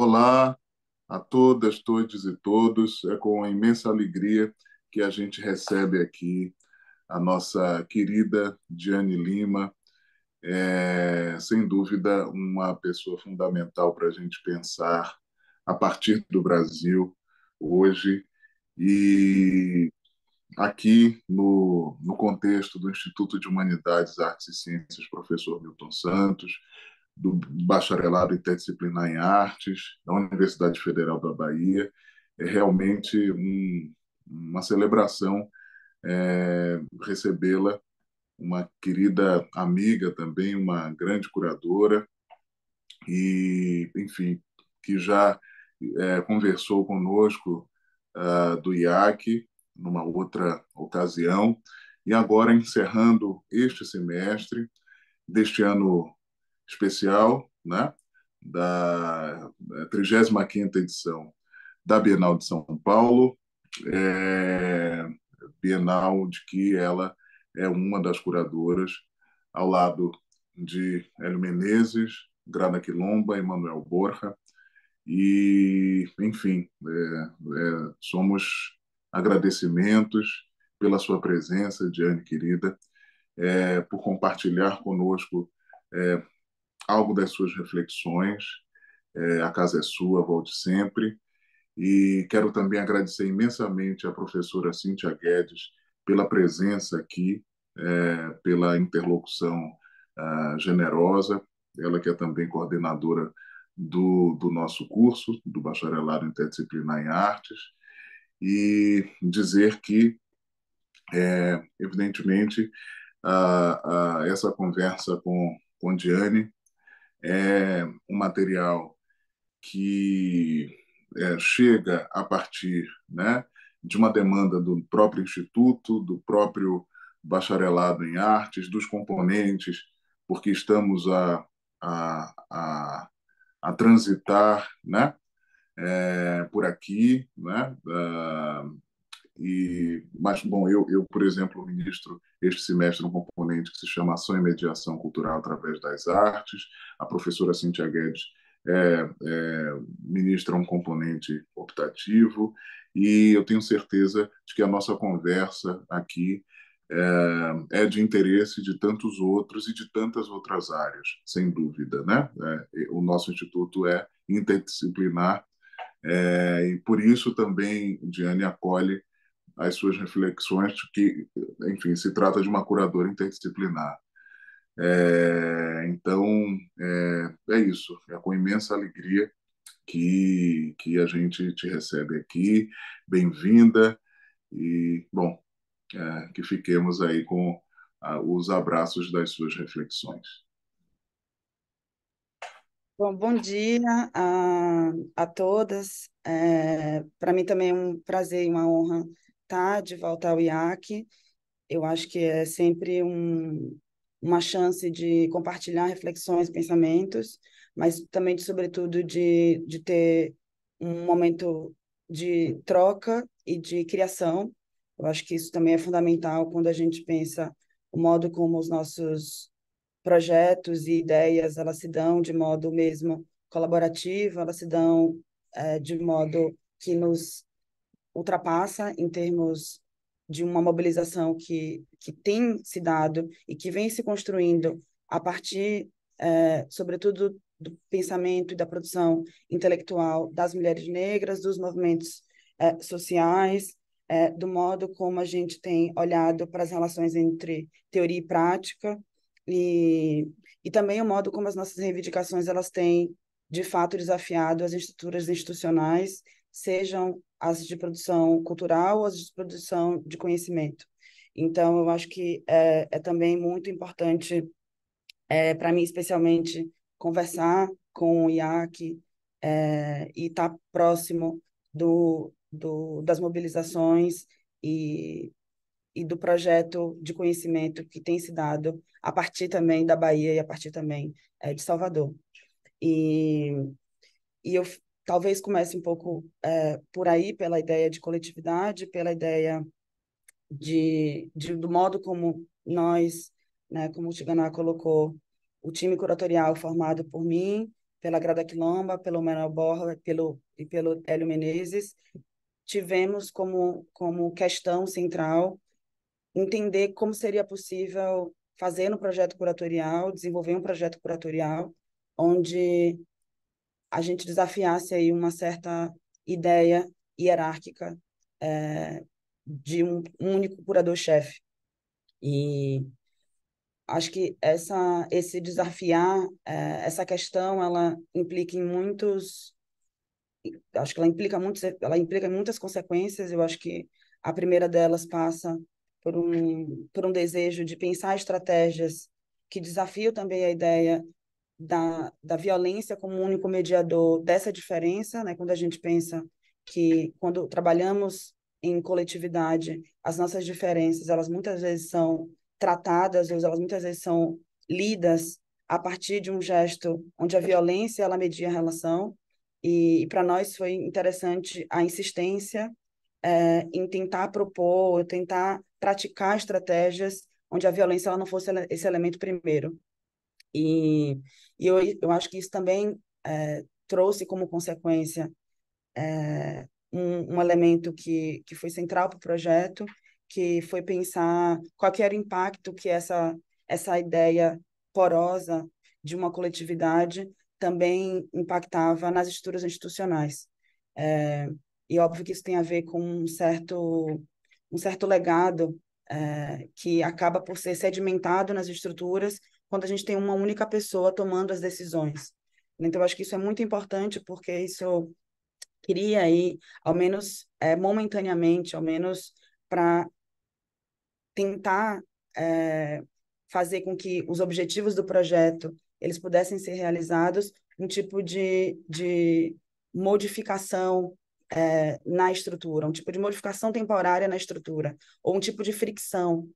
Olá a todas, todos e todos. É com imensa alegria que a gente recebe aqui a nossa querida Diane Lima. É, sem dúvida, uma pessoa fundamental para a gente pensar a partir do Brasil hoje. E aqui, no, no contexto do Instituto de Humanidades, Artes e Ciências, professor Milton Santos, do bacharelado interdisciplinar em artes da Universidade Federal da Bahia. É realmente um, uma celebração é, recebê-la, uma querida amiga também, uma grande curadora, e, enfim, que já é, conversou conosco uh, do IAC numa outra ocasião, e agora encerrando este semestre, deste ano especial né, da 35 é, edição da Bienal de São Paulo, é, Bienal de que ela é uma das curadoras, ao lado de Hélio Menezes, Grada Quilomba, Emanuel Borja, e, enfim, é, é, somos agradecimentos pela sua presença, Diane querida, é, por compartilhar conosco é, algo das suas reflexões. É, a casa é sua, volte sempre. E quero também agradecer imensamente à professora Cíntia Guedes pela presença aqui, é, pela interlocução uh, generosa. Ela que é também coordenadora do, do nosso curso, do Bacharelado Interdisciplinar em Artes. E dizer que, é, evidentemente, essa conversa com, com Diane é um material que é, chega a partir né, de uma demanda do próprio instituto, do próprio bacharelado em artes, dos componentes, porque estamos a, a, a, a transitar né, é, por aqui, né, ah, e, mas, bom, eu, eu, por exemplo, ministro este semestre um componente que se chama Ação e Mediação Cultural através das Artes. A professora Cintia Guedes é, é, ministra um componente optativo. E eu tenho certeza de que a nossa conversa aqui é, é, de interesse de tantos outros e de tantas outras áreas, sem dúvida. Né? É, o nosso instituto é interdisciplinar. É, e por isso também Diane acolhe as suas reflexões, que, enfim, se trata de uma curadora interdisciplinar. É, então, é, é, isso. É com imensa alegria que, que a gente te recebe aqui. Bem-vinda. E, bom, é, que fiquemos aí com a, os abraços das suas reflexões. Bom, bom dia a, a todas. É, Para mim também é um prazer e uma honra voltar, tá de voltar ao IAC. Eu acho que é sempre um, uma chance de compartilhar reflexões, pensamentos, mas também, de, sobretudo, de, de ter um momento de troca e de criação. Eu acho que isso também é fundamental quando a gente pensa o modo como os nossos projetos e ideias elas se dão de modo mesmo colaborativo, elas se dão é, de modo que nos ultrapassa em termos de uma mobilização que, que tem se dado e que vem se construindo a partir, é, sobretudo, do pensamento e da produção intelectual das mulheres negras, dos movimentos é, sociais, é, do modo como a gente tem olhado para as relações entre teoria e prática e, e também o modo como as nossas reivindicações elas têm de fato desafiado as estruturas institucionais, sejam as de produção cultural, as de produção de conhecimento. Então, eu acho que é, é também muito importante, é, para mim especialmente, conversar com o IAC é, e estar tá próximo do, do, das mobilizações e, e do projeto de conhecimento que tem se dado a partir também da Bahia e a partir também é, de Salvador. E, e eu talvez comece um pouco é, por aí, pela ideia de coletividade, pela ideia de, de do modo como nós, né, como o Tiganá colocou, o time curatorial formado por mim, pela Grada Quilomba, pelo Manuel Borra pelo, e pelo Hélio Menezes, tivemos como, como questão central entender como seria possível fazer um projeto curatorial, desenvolver um projeto curatorial onde a gente desafiasse aí uma certa ideia hierárquica é, de um, único curador-chefe. E acho que essa, esse desafiar, é, essa questão, ela implica em muitos, acho que ela implica, muitos, ela implica em muitas consequências, eu acho que a primeira delas passa por um, por um desejo de pensar estratégias que desafiam também a ideia da, da violência como um único mediador dessa diferença, né? quando a gente pensa que quando trabalhamos em coletividade, as nossas diferenças, elas muitas vezes são tratadas, ou elas muitas vezes são lidas a partir de um gesto onde a violência ela media a relação, e, e para nós foi interessante a insistência é, em tentar propor, tentar praticar estratégias onde a violência ela não fosse esse elemento primeiro. E, e eu, eu acho que isso também é, trouxe como consequência é, um, um elemento que, que foi central para o projeto, que foi pensar qual era o impacto que essa, essa ideia porosa de uma coletividade também impactava nas estruturas institucionais. É, e óbvio que isso tem a ver com um certo, um certo legado é, que acaba por ser sedimentado nas estruturas quando a gente tem uma única pessoa tomando as decisões. Então, eu acho que isso é muito importante, porque isso queria aí, ao menos é, momentaneamente, ao menos para tentar é, fazer com que os objetivos do projeto eles pudessem ser realizados, um tipo de, de modificação é, na estrutura, um tipo de modificação temporária na estrutura, ou um tipo de fricção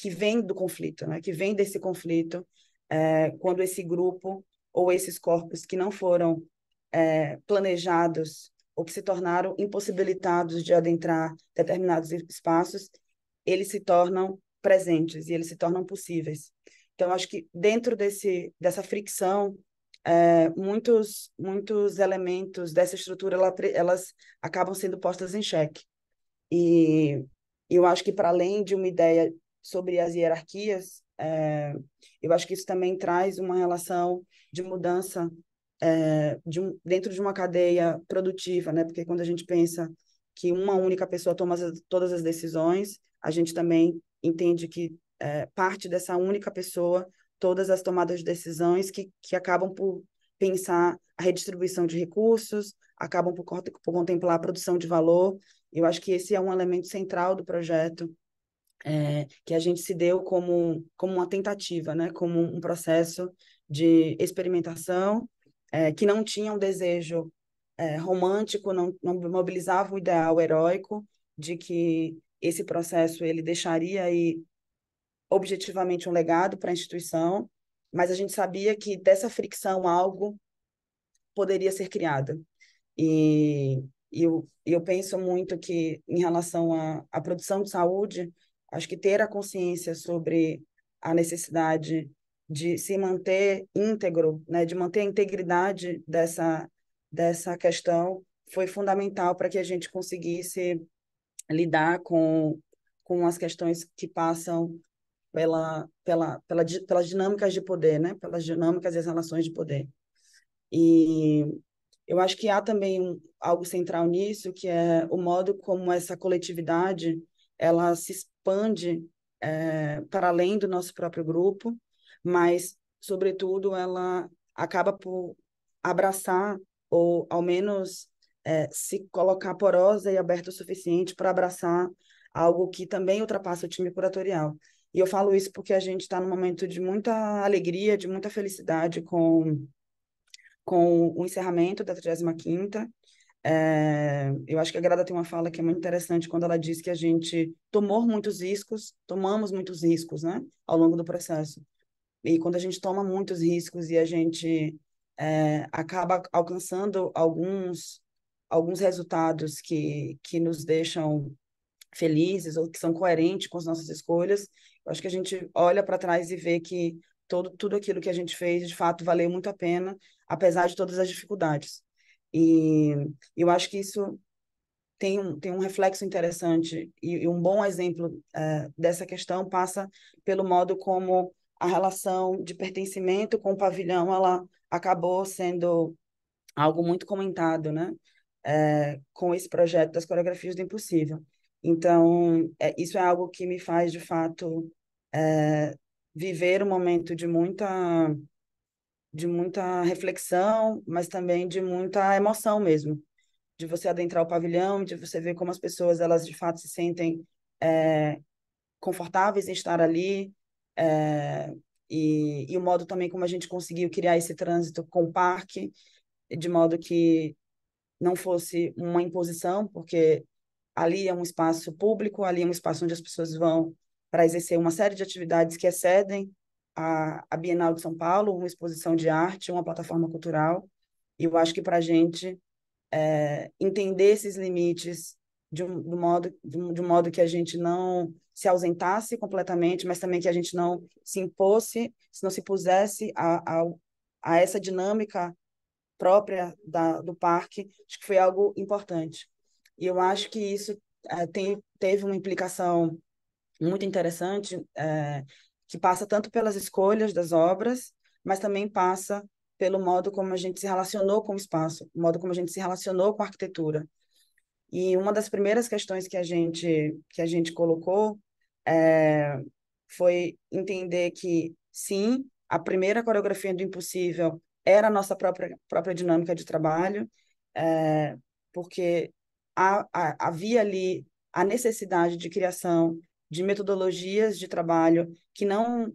que vem do conflito, né? que vem desse conflito, é, quando esse grupo ou esses corpos que não foram é, planejados ou que se tornaram impossibilitados de adentrar determinados espaços, eles se tornam presentes e eles se tornam possíveis. Então, acho que dentro desse, dessa fricção, é, muitos, muitos elementos dessa estrutura ela, elas acabam sendo postas em xeque. E eu acho que, para além de uma ideia sobre as hierarquias, é, eu acho que isso também traz uma relação de mudança é, de um, dentro de uma cadeia produtiva, né? Porque quando a gente pensa que uma única pessoa toma as, todas as decisões, a gente também entende que é, parte dessa única pessoa todas as tomadas de decisões que, que acabam por pensar a redistribuição de recursos, acabam por, por contemplar a produção de valor. Eu acho que esse é um elemento central do projeto é, que a gente se deu como, como uma tentativa, né? como um processo de experimentação é, que não tinha um desejo é, romântico, não, não mobilizava o ideal heróico de que esse processo ele deixaria aí objetivamente um legado para a instituição, mas a gente sabia que dessa fricção algo poderia ser criado. E, e eu, eu penso muito que, em relação à, à produção de saúde, Acho que ter a consciência sobre a necessidade de se manter íntegro, né, de manter a integridade dessa, dessa questão foi fundamental para que a gente conseguisse lidar com, com as questões que passam pela, pela, pela, pelas dinâmicas de poder, né, pelas dinâmicas das relações de poder. E eu acho que há também um, algo central nisso, que é o modo como essa coletividade ela se, expande é, para além do nosso próprio grupo, mas, sobretudo, ela acaba por abraçar, ou ao menos é, se colocar porosa e aberta o suficiente para abraçar algo que também ultrapassa o time curatorial. E eu falo isso porque a gente está num momento de muita alegria, de muita felicidade com, com o encerramento da 35ª, é, eu acho que a Grada tem uma fala que é muito interessante quando ela diz que a gente tomou muitos riscos, tomamos muitos riscos, né, ao longo do processo. E quando a gente toma muitos riscos e a gente é, acaba alcançando alguns alguns resultados que que nos deixam felizes ou que são coerentes com as nossas escolhas, eu acho que a gente olha para trás e vê que todo tudo aquilo que a gente fez de fato valeu muito a pena, apesar de todas as dificuldades. E eu acho que isso tem um, tem um reflexo interessante e, e um bom exemplo uh, dessa questão passa pelo modo como a relação de pertencimento com o pavilhão ela acabou sendo algo muito comentado, né? Eh, com esse projeto das coreografias do impossível. Então, é, isso é algo que me faz, de fato, eh, viver um momento de muita de muita reflexão, mas também de muita emoção mesmo, de você adentrar o pavilhão, de você ver como as pessoas elas de fato se sentem é, confortáveis em estar ali é, e, e, o modo também como a gente conseguiu criar esse trânsito com o parque, de modo que não fosse uma imposição, porque ali é um espaço público, ali é um espaço onde as pessoas vão para exercer uma série de atividades que excedem a, a Bienal de São Paulo, uma exposição de arte, uma plataforma cultural. E eu acho que para a gente é, entender esses limites de um, de um modo, de um, de um modo que a gente não se ausentasse completamente, mas também que a gente não se impusesse, se não se pusesse a, a, a essa dinâmica própria da, do parque, acho que foi algo importante. E eu acho que isso é, tem, teve uma implicação muito interessante é, que passa tanto pelas escolhas das obras, mas também passa pelo modo como a gente se relacionou com o espaço, o modo como a gente se relacionou com a arquitetura. E uma das primeiras questões que a gente que a gente colocou é, foi entender que sim, a primeira coreografia do impossível era a nossa própria própria dinâmica de trabalho, é, porque havia ali a necessidade de criação de metodologias de trabalho que não,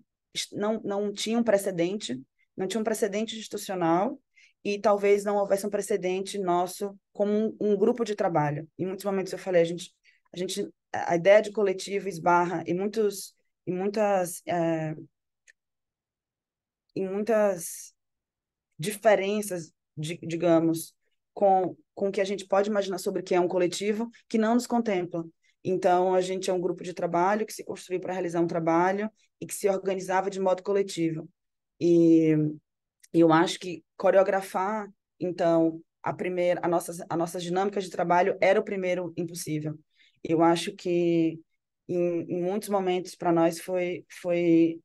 não, não tinham precedente, não tinham precedente institucional e talvez não houvesse um precedente nosso como um, um grupo de trabalho. Em muitos momentos eu falei, a gente, a, gente, a ideia de coletivo esbarra em muitos em muitas é, em muitas diferenças, de, digamos, com, com o que a gente pode imaginar sobre o que é um coletivo que não nos contempla. Então, a gente é um grupo de trabalho que se construiu para realizar um trabalho e que se organizava de modo coletivo. E eu acho que coreografar, então, a primeira, a nossas, a nossas dinâmicas de trabalho era o primeiro impossível. Eu acho que em, em muitos momentos para nós foi, foi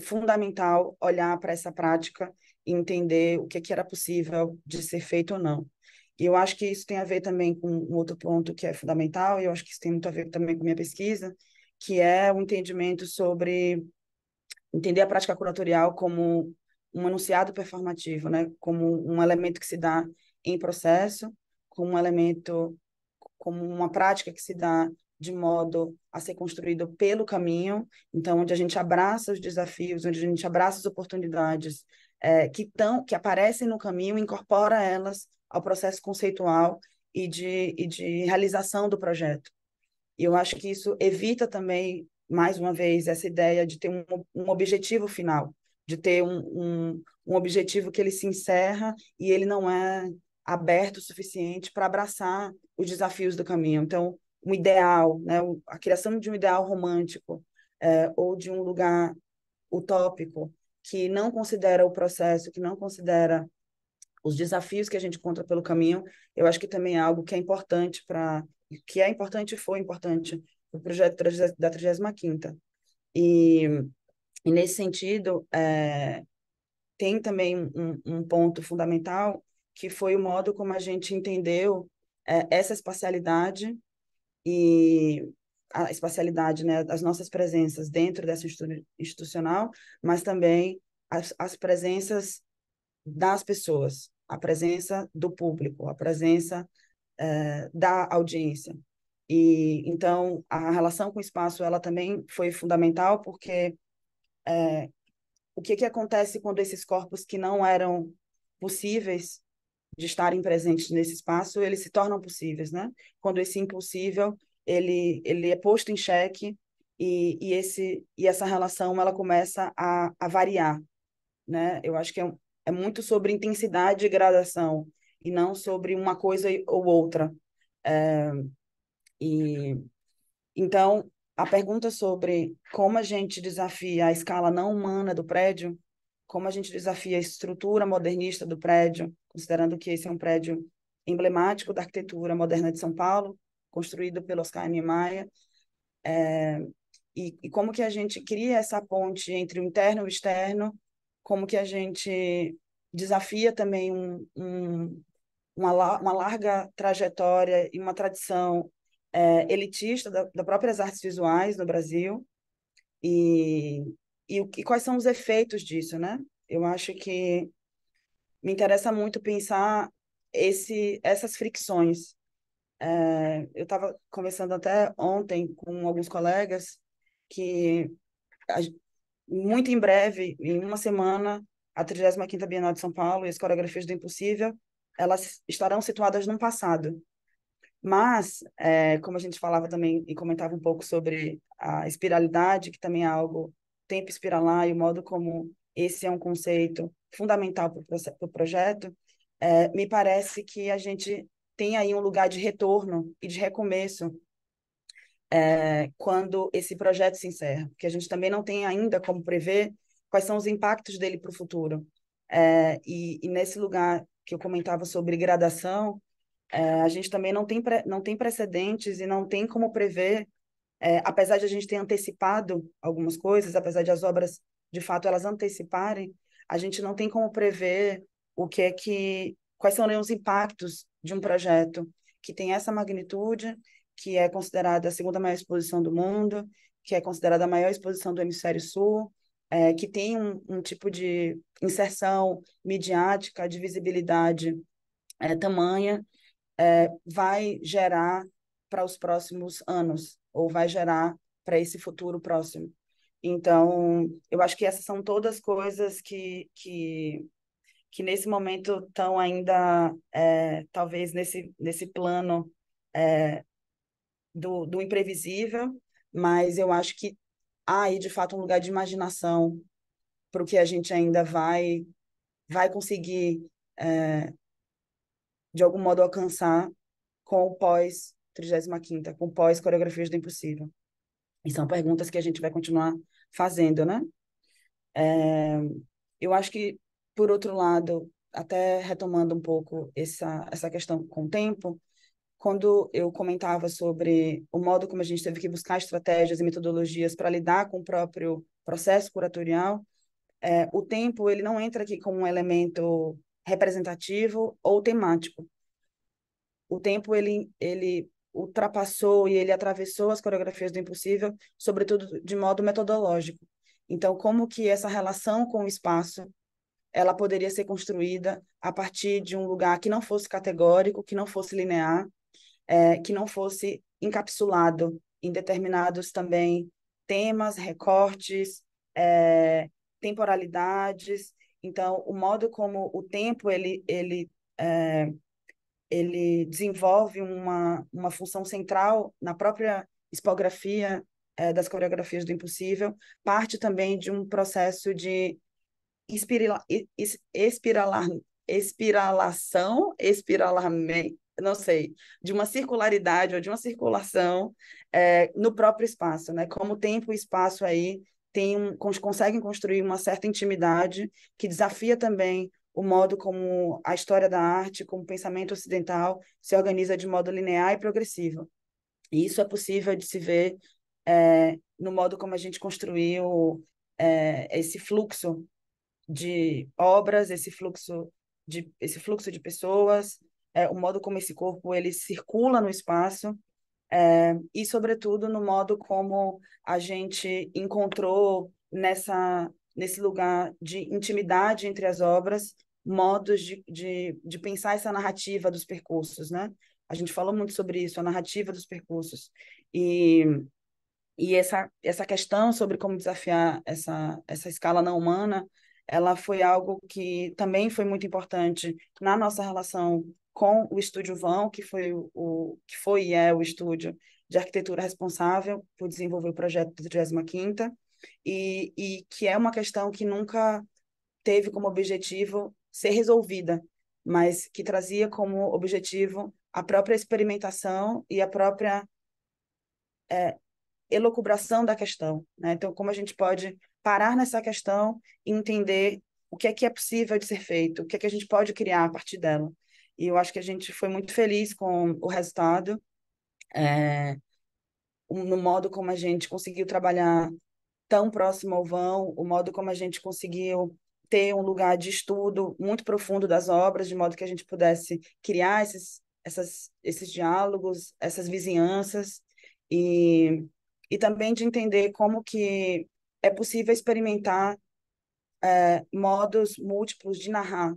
fundamental olhar para essa prática e entender o que, é que era possível de ser feito ou não. E eu acho que isso tem a ver também com um outro ponto que é fundamental, e eu acho que isso tem muito a ver também com minha pesquisa, que é o entendimento sobre entender a prática curatorial como um enunciado performativo, né? como um elemento que se dá em processo, como um elemento, como uma prática que se dá de modo a ser construído pelo caminho, então onde a gente abraça os desafios, onde a gente abraça as oportunidades é, que tão, que aparecem no caminho, incorpora elas ao processo conceitual e de, e de realização do projeto. E eu acho que isso evita também, mais uma vez, essa ideia de ter um, um objetivo final, de ter um, um, um objetivo que ele se encerra e ele não é aberto o suficiente para abraçar os desafios do caminho. Então, um ideal, né, a criação de um ideal romântico é, ou de um lugar utópico que não considera o processo, que não considera os desafios que a gente encontra pelo caminho, eu acho que também é algo que é importante para que é importante e foi importante o projeto da 35ª. E, e nesse sentido, é, tem também um, um, ponto fundamental que foi o modo como a gente entendeu é, essa espacialidade e a espacialidade, né, as nossas presenças dentro dessa institucional, mas também as, as presenças das pessoas, a presença do público, a presença eh, da audiência. E então a relação com o espaço ela também foi fundamental porque eh, o que que acontece quando esses corpos que não eram possíveis de estarem presentes nesse espaço eles se tornam possíveis, né? Quando esse impossível ele ele é posto em xeque e, e esse e essa relação ela começa a, a variar, né? Eu acho que é um, é muito sobre intensidade e gradação, e não sobre uma coisa ou outra. É, e Então, a pergunta sobre como a gente desafia a escala não humana do prédio, como a gente desafia a estrutura modernista do prédio, considerando que esse é um prédio emblemático da arquitetura moderna de São Paulo, construído pelo Oscar Niemeyer, é, e, e, como que a gente cria essa ponte entre o interno e o externo como que a gente desafia também um, um, uma, uma larga trajetória e uma tradição é, elitista da, da próprias artes visuais no Brasil e, e, e quais são os efeitos disso, né? Eu acho que me interessa muito pensar esse, essas fricções. É, eu estava conversando até ontem com alguns colegas que muito em breve, em uma semana, a 35ª Bienal de São Paulo e as coreografias do Impossível, elas estarão situadas no passado. Mas, é, como a gente falava também e comentava um pouco sobre a espiralidade, que também é algo, tempo espiralar e o modo como esse é um conceito fundamental para o pro projeto, é, me parece que a gente tem aí um lugar de retorno e de recomeço é, quando esse projeto se encerra, porque a gente também não tem ainda como prever quais são os impactos dele para o futuro. É, e, e, nesse lugar que eu comentava sobre gradação, é, a gente também não tem, pre, não tem precedentes e não tem como prever, apesar de a gente ter antecipado algumas coisas, apesar de as obras, de fato, elas anteciparem, a gente não tem como prever o que é que, quais são os impactos de um projeto que tem essa magnitude que é considerada a segunda maior exposição do mundo, que é considerada a maior exposição do hemisfério sul, é, que tem um, um, tipo de inserção midiática, de visibilidade é, tamanha, é, vai gerar para os próximos anos, ou vai gerar para esse futuro próximo. Então, eu acho que essas são todas coisas que, que, que nesse momento estão ainda, é, talvez, nesse, nesse plano é, do, do imprevisível, mas eu acho que há aí, de fato, um lugar de imaginação para o que a gente ainda vai, vai conseguir, é, de algum modo, alcançar com o pós 35 com pós coreografias do impossível. E são perguntas que a gente vai continuar fazendo, né? É, eu acho que, por outro lado, até retomando um pouco essa, essa questão com o tempo, quando eu comentava sobre o modo como a gente teve que buscar estratégias e metodologias para lidar com o próprio processo curatorial, é, o tempo ele não entra aqui como um elemento representativo ou temático. O tempo ele, ele ultrapassou e ele atravessou as coreografias do impossível, sobretudo de modo metodológico. Então, como que essa relação com o espaço ela poderia ser construída a partir de um lugar que não fosse categórico, que não fosse linear, é, que não fosse encapsulado em determinados também temas, recortes, é, temporalidades. Então, o modo como o tempo ele, ele, é, ele desenvolve uma, uma função central na própria expografia é, das coreografias do impossível, parte também de um processo de espirila, espiralar, espiralação, espiralamento, não sei, de uma circularidade ou de uma circulação é, no próprio espaço, né? Como tempo e espaço aí tem, conseguem construir uma certa intimidade que desafia também o modo como a história da arte, como o pensamento ocidental se organiza de modo linear e progressivo. E isso é possível de se ver é, no modo como a gente construiu é, esse fluxo de obras, esse fluxo de, esse fluxo de pessoas, é, o modo como esse corpo ele circula no espaço é, e, sobretudo, no modo como a gente encontrou nessa, nesse lugar de intimidade entre as obras modos de, de, de pensar essa narrativa dos percursos, né? A gente falou muito sobre isso, a narrativa dos percursos. E, e essa, essa questão sobre como desafiar essa, essa escala não humana, ela foi algo que também foi muito importante na nossa relação com o Estúdio Vão, que foi, o, que foi e é o estúdio de arquitetura responsável por desenvolver o projeto do 35 e, e que é uma questão que nunca teve como objetivo ser resolvida, mas que trazia como objetivo a própria experimentação e a própria é, elucubração da questão. Né? Então, como a gente pode parar nessa questão e entender o que é que é possível de ser feito, o que é que a gente pode criar a partir dela. E eu acho que a gente foi muito feliz com o resultado, é, no modo como a gente conseguiu trabalhar tão próximo ao vão, o modo como a gente conseguiu ter um lugar de estudo muito profundo das obras, de modo que a gente pudesse criar esses, essas, esses diálogos, essas vizinhanças, e, e também de entender como que é possível experimentar é, modos múltiplos de narrar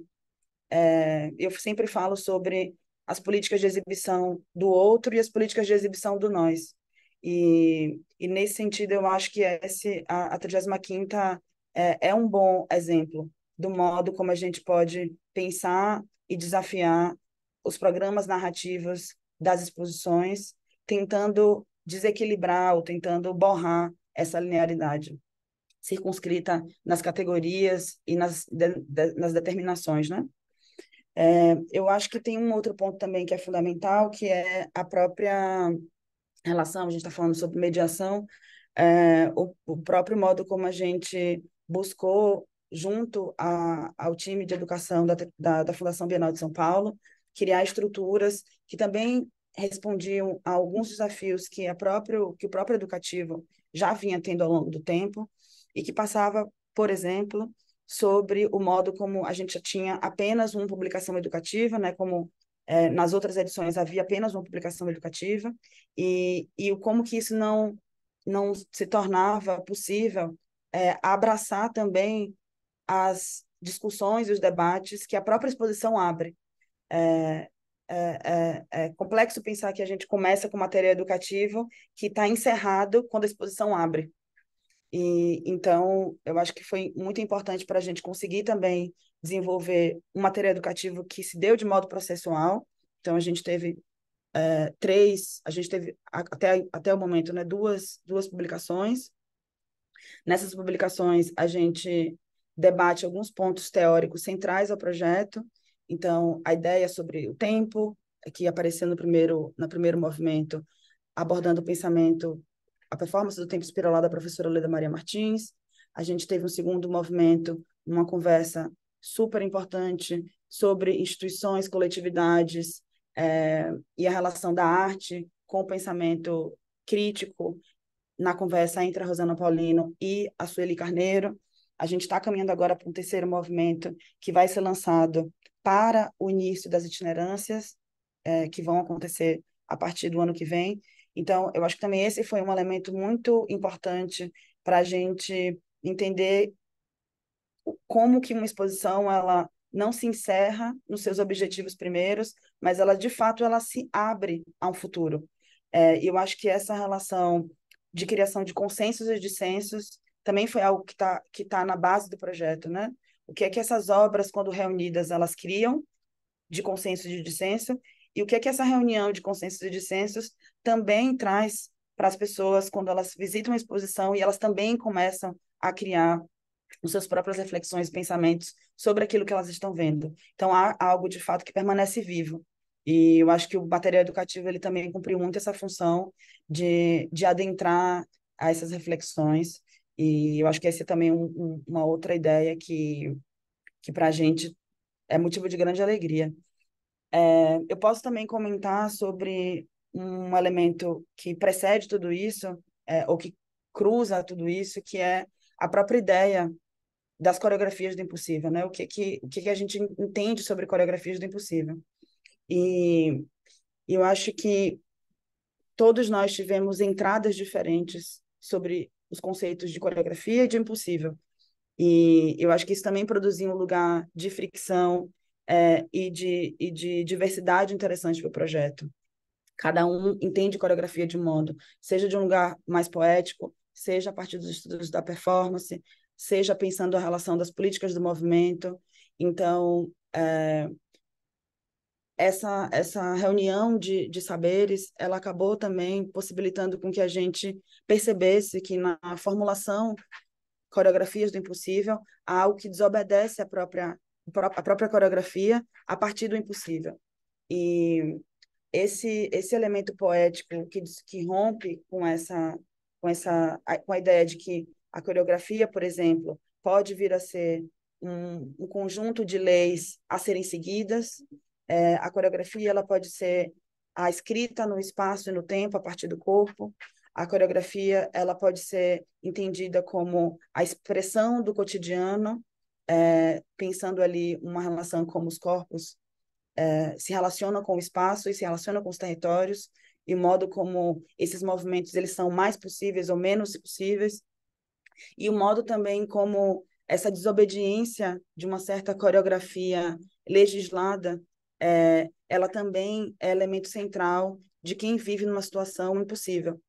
é, eu sempre falo sobre as políticas de exibição do outro e as políticas de exibição do nós. E, e nesse sentido, eu acho que esse, a, a 35 é, é um bom exemplo do modo como a gente pode pensar e desafiar os programas narrativos das exposições, tentando desequilibrar ou tentando borrar essa linearidade circunscrita nas categorias e nas, de, de, nas determinações, né? É, eu acho que tem um outro ponto também que é fundamental, que é a própria relação, a gente está falando sobre mediação, é, o, o, próprio modo como a gente buscou, junto a, ao time de educação da, da, da Fundação Bienal de São Paulo, criar estruturas que também respondiam a alguns desafios que, a próprio, que o próprio educativo já vinha tendo ao longo do tempo e que passava, por exemplo, sobre o modo como a gente já tinha apenas uma publicação educativa, né, como é, nas outras edições havia apenas uma publicação educativa, e, e como que isso não, não se tornava possível é, abraçar também as discussões e os debates que a própria exposição abre. É, é, é, é complexo pensar que a gente começa com material educativo que está encerrado quando a exposição abre. E, então, eu acho que foi muito importante para a gente conseguir também desenvolver um material educativo que se deu de modo processual. Então, a gente teve é, três, a gente teve até, até o momento né, duas, duas publicações. Nessas publicações, a gente debate alguns pontos teóricos centrais ao projeto. Então, a ideia sobre o tempo, que apareceu no primeiro, no primeiro movimento, abordando o pensamento a performance do tempo espiral da professora Leda Maria Martins. A gente teve um segundo movimento, uma conversa super importante sobre instituições, coletividades é, e a relação da arte com o pensamento crítico na conversa entre a Rosana Paulino e a Sueli Carneiro. A gente está caminhando agora para um terceiro movimento que vai ser lançado para o início das itinerâncias, é, que vão acontecer a partir do ano que vem. Então, eu acho que também esse foi um elemento muito importante para a gente entender como que uma exposição ela não se encerra nos seus objetivos primeiros, mas ela de fato ela se abre a um futuro. É, eu acho que essa relação de criação de consensos e dissensos também foi algo que está que tá na base do projeto, né? O que é que essas obras, quando reunidas, elas criam de consenso e de dissenso e o que é que essa reunião de consensos e dissensos também traz para as pessoas quando elas visitam a exposição e elas também começam a criar os seus próprios reflexões e pensamentos sobre aquilo que elas estão vendo. Então há algo de fato que permanece vivo. E eu acho que o material educativo ele também cumpriu muito essa função de, de adentrar a essas reflexões. E eu acho que essa é também um, um, uma outra ideia que, que para a gente é motivo de grande alegria. É, eu posso também comentar sobre um elemento que precede tudo isso, é, ou que cruza tudo isso, que é a própria ideia das coreografias do impossível, né? O que que, o que, que a gente entende sobre coreografias do impossível. E eu acho que todos nós tivemos entradas diferentes sobre os conceitos de coreografia e de impossível. E eu acho que isso também produziu um lugar de fricção, é, e, de, e de diversidade interessante para o projeto. Cada um entende coreografia de um modo, seja de um lugar mais poético, seja a partir dos estudos da performance, seja pensando a relação das políticas do movimento. Então, é, essa, essa reunião de, de saberes, ela acabou também possibilitando com que a gente percebesse que na formulação coreografias do impossível há algo que desobedece à própria a própria coreografia a partir do impossível. E esse esse elemento poético que que rompe com essa com essa com a ideia de que a coreografia, por exemplo, pode vir a ser um, um conjunto de leis a serem seguidas. É, a coreografia ela pode ser a escrita no espaço e no tempo a partir do corpo. A coreografia ela pode ser entendida como a expressão do cotidiano é, pensando ali uma relação como os corpos é, se relacionam com o espaço e se relacionam com os territórios e o modo como esses movimentos eles são mais possíveis ou menos possíveis e o modo também como essa desobediência de uma certa coreografia legislada é, ela também é elemento central de quem vive numa situação impossível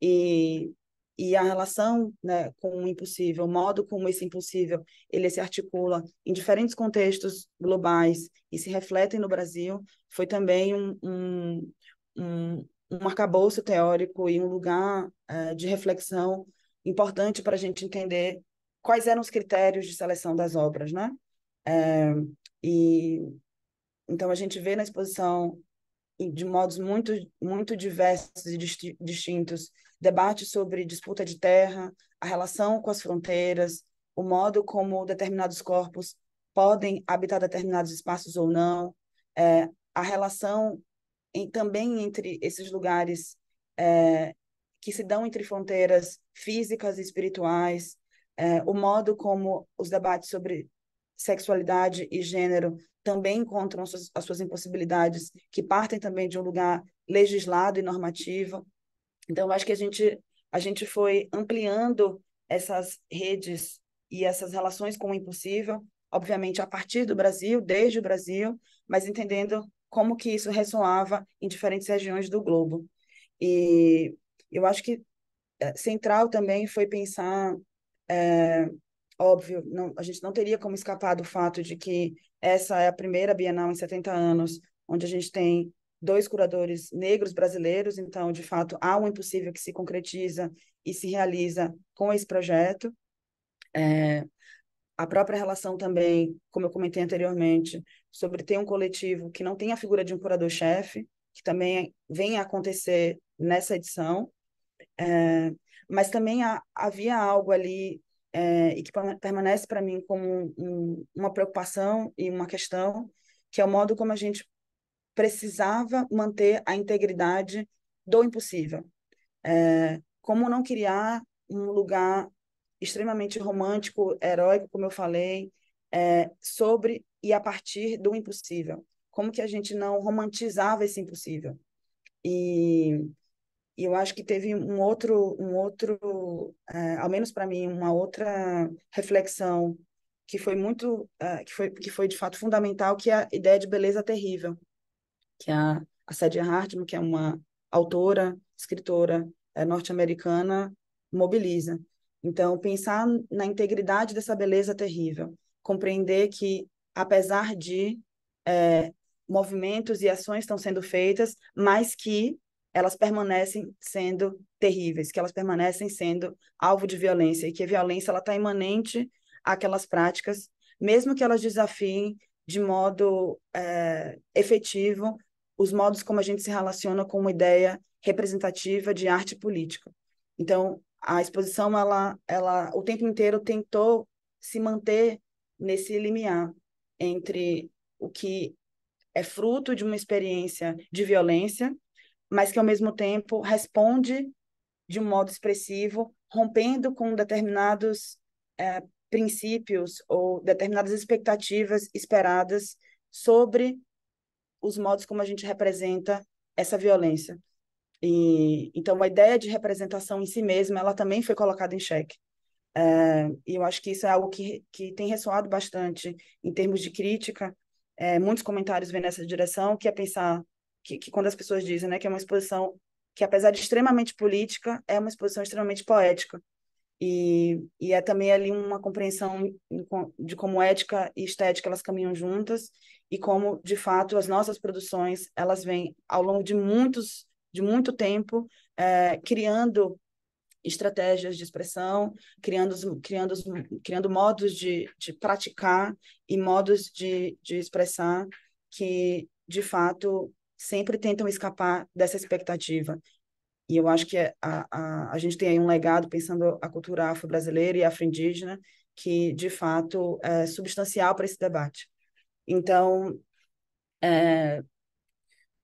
e e a relação né, com o impossível, o modo como esse impossível ele se articula em diferentes contextos globais e se refletem no Brasil, foi também um, um, um, um arcabouço teórico e um lugar uh, de reflexão importante para a gente entender quais eram os critérios de seleção das obras, né? É, e então a gente vê na exposição de modos muito muito diversos e distintos debate sobre disputa de terra, a relação com as fronteiras, o modo como determinados corpos podem habitar determinados espaços ou não, é, a relação em, também entre esses lugares é, que se dão entre fronteiras físicas e espirituais, é, o modo como os debates sobre sexualidade e gênero também encontram as suas, as suas impossibilidades, que partem também de um lugar legislado e normativo. Então, eu acho que a gente, a gente foi ampliando essas redes e essas relações com o impossível, obviamente a partir do Brasil, desde o Brasil, mas entendendo como que isso ressoava em diferentes regiões do globo. E eu acho que eh, central também foi pensar, é, óbvio, não, a gente não teria como escapar do fato de que essa é a primeira Bienal em 70 anos, onde a gente tem dois curadores negros brasileiros, então, de fato, há um impossível que se concretiza e se realiza com esse projeto. É, a própria relação também, como eu comentei anteriormente, sobre ter um coletivo que não tem a figura de um curador-chefe, que também vem a acontecer nessa edição, é, mas também há, havia algo ali é, e que permanece para mim como um, uma preocupação e uma questão, que é o modo como a gente precisava manter a integridade do impossível. É, como não criar um lugar extremamente romântico, heróico, como eu falei, é, sobre e a partir do impossível. Como que a gente não romantizava esse impossível? E, e eu acho que teve um outro, um outro, é, ao menos para mim, uma outra reflexão que foi muito, é, que foi, que foi de fato fundamental, que é a ideia de beleza terrível que é a, a Sadie Hartman, que é uma autora, escritora é, norte-americana, mobiliza. Então, pensar na integridade dessa beleza terrível, compreender que, apesar de é, movimentos e ações estão sendo feitas, mas que elas permanecem sendo terríveis, que elas permanecem sendo alvo de violência e que a violência ela está imanente àquelas práticas, mesmo que elas desafiem de modo é, efetivo os modos como a gente se relaciona com uma ideia representativa de arte política. Então, a exposição, ela, ela o tempo inteiro tentou se manter nesse limiar entre o que é fruto de uma experiência de violência, mas que ao mesmo tempo responde de um modo expressivo, rompendo com determinados é, princípios ou determinadas expectativas esperadas sobre os modos como a gente representa essa violência. E, então, a ideia de representação em si mesma, ela também foi colocada em xeque. É, e eu acho que isso é algo que, que tem ressoado bastante em termos de crítica. É, muitos comentários vêm nessa direção, que é pensar que, que, quando as pessoas dizem né, que é uma exposição que, apesar de extremamente política, é uma exposição extremamente poética. E, e é também ali uma compreensão de como ética e estética elas caminham juntas e como de fato as nossas produções elas vêm ao longo de muitos de muito tempo é, criando estratégias de expressão, criando, criando, criando modos de, de praticar e modos de, de expressar que, de fato, sempre tentam escapar dessa expectativa. E eu acho que é a, a, a gente tem aí um legado pensando a cultura afro-brasileira e afro-indígena que, de fato, é substancial para esse debate. Então, é,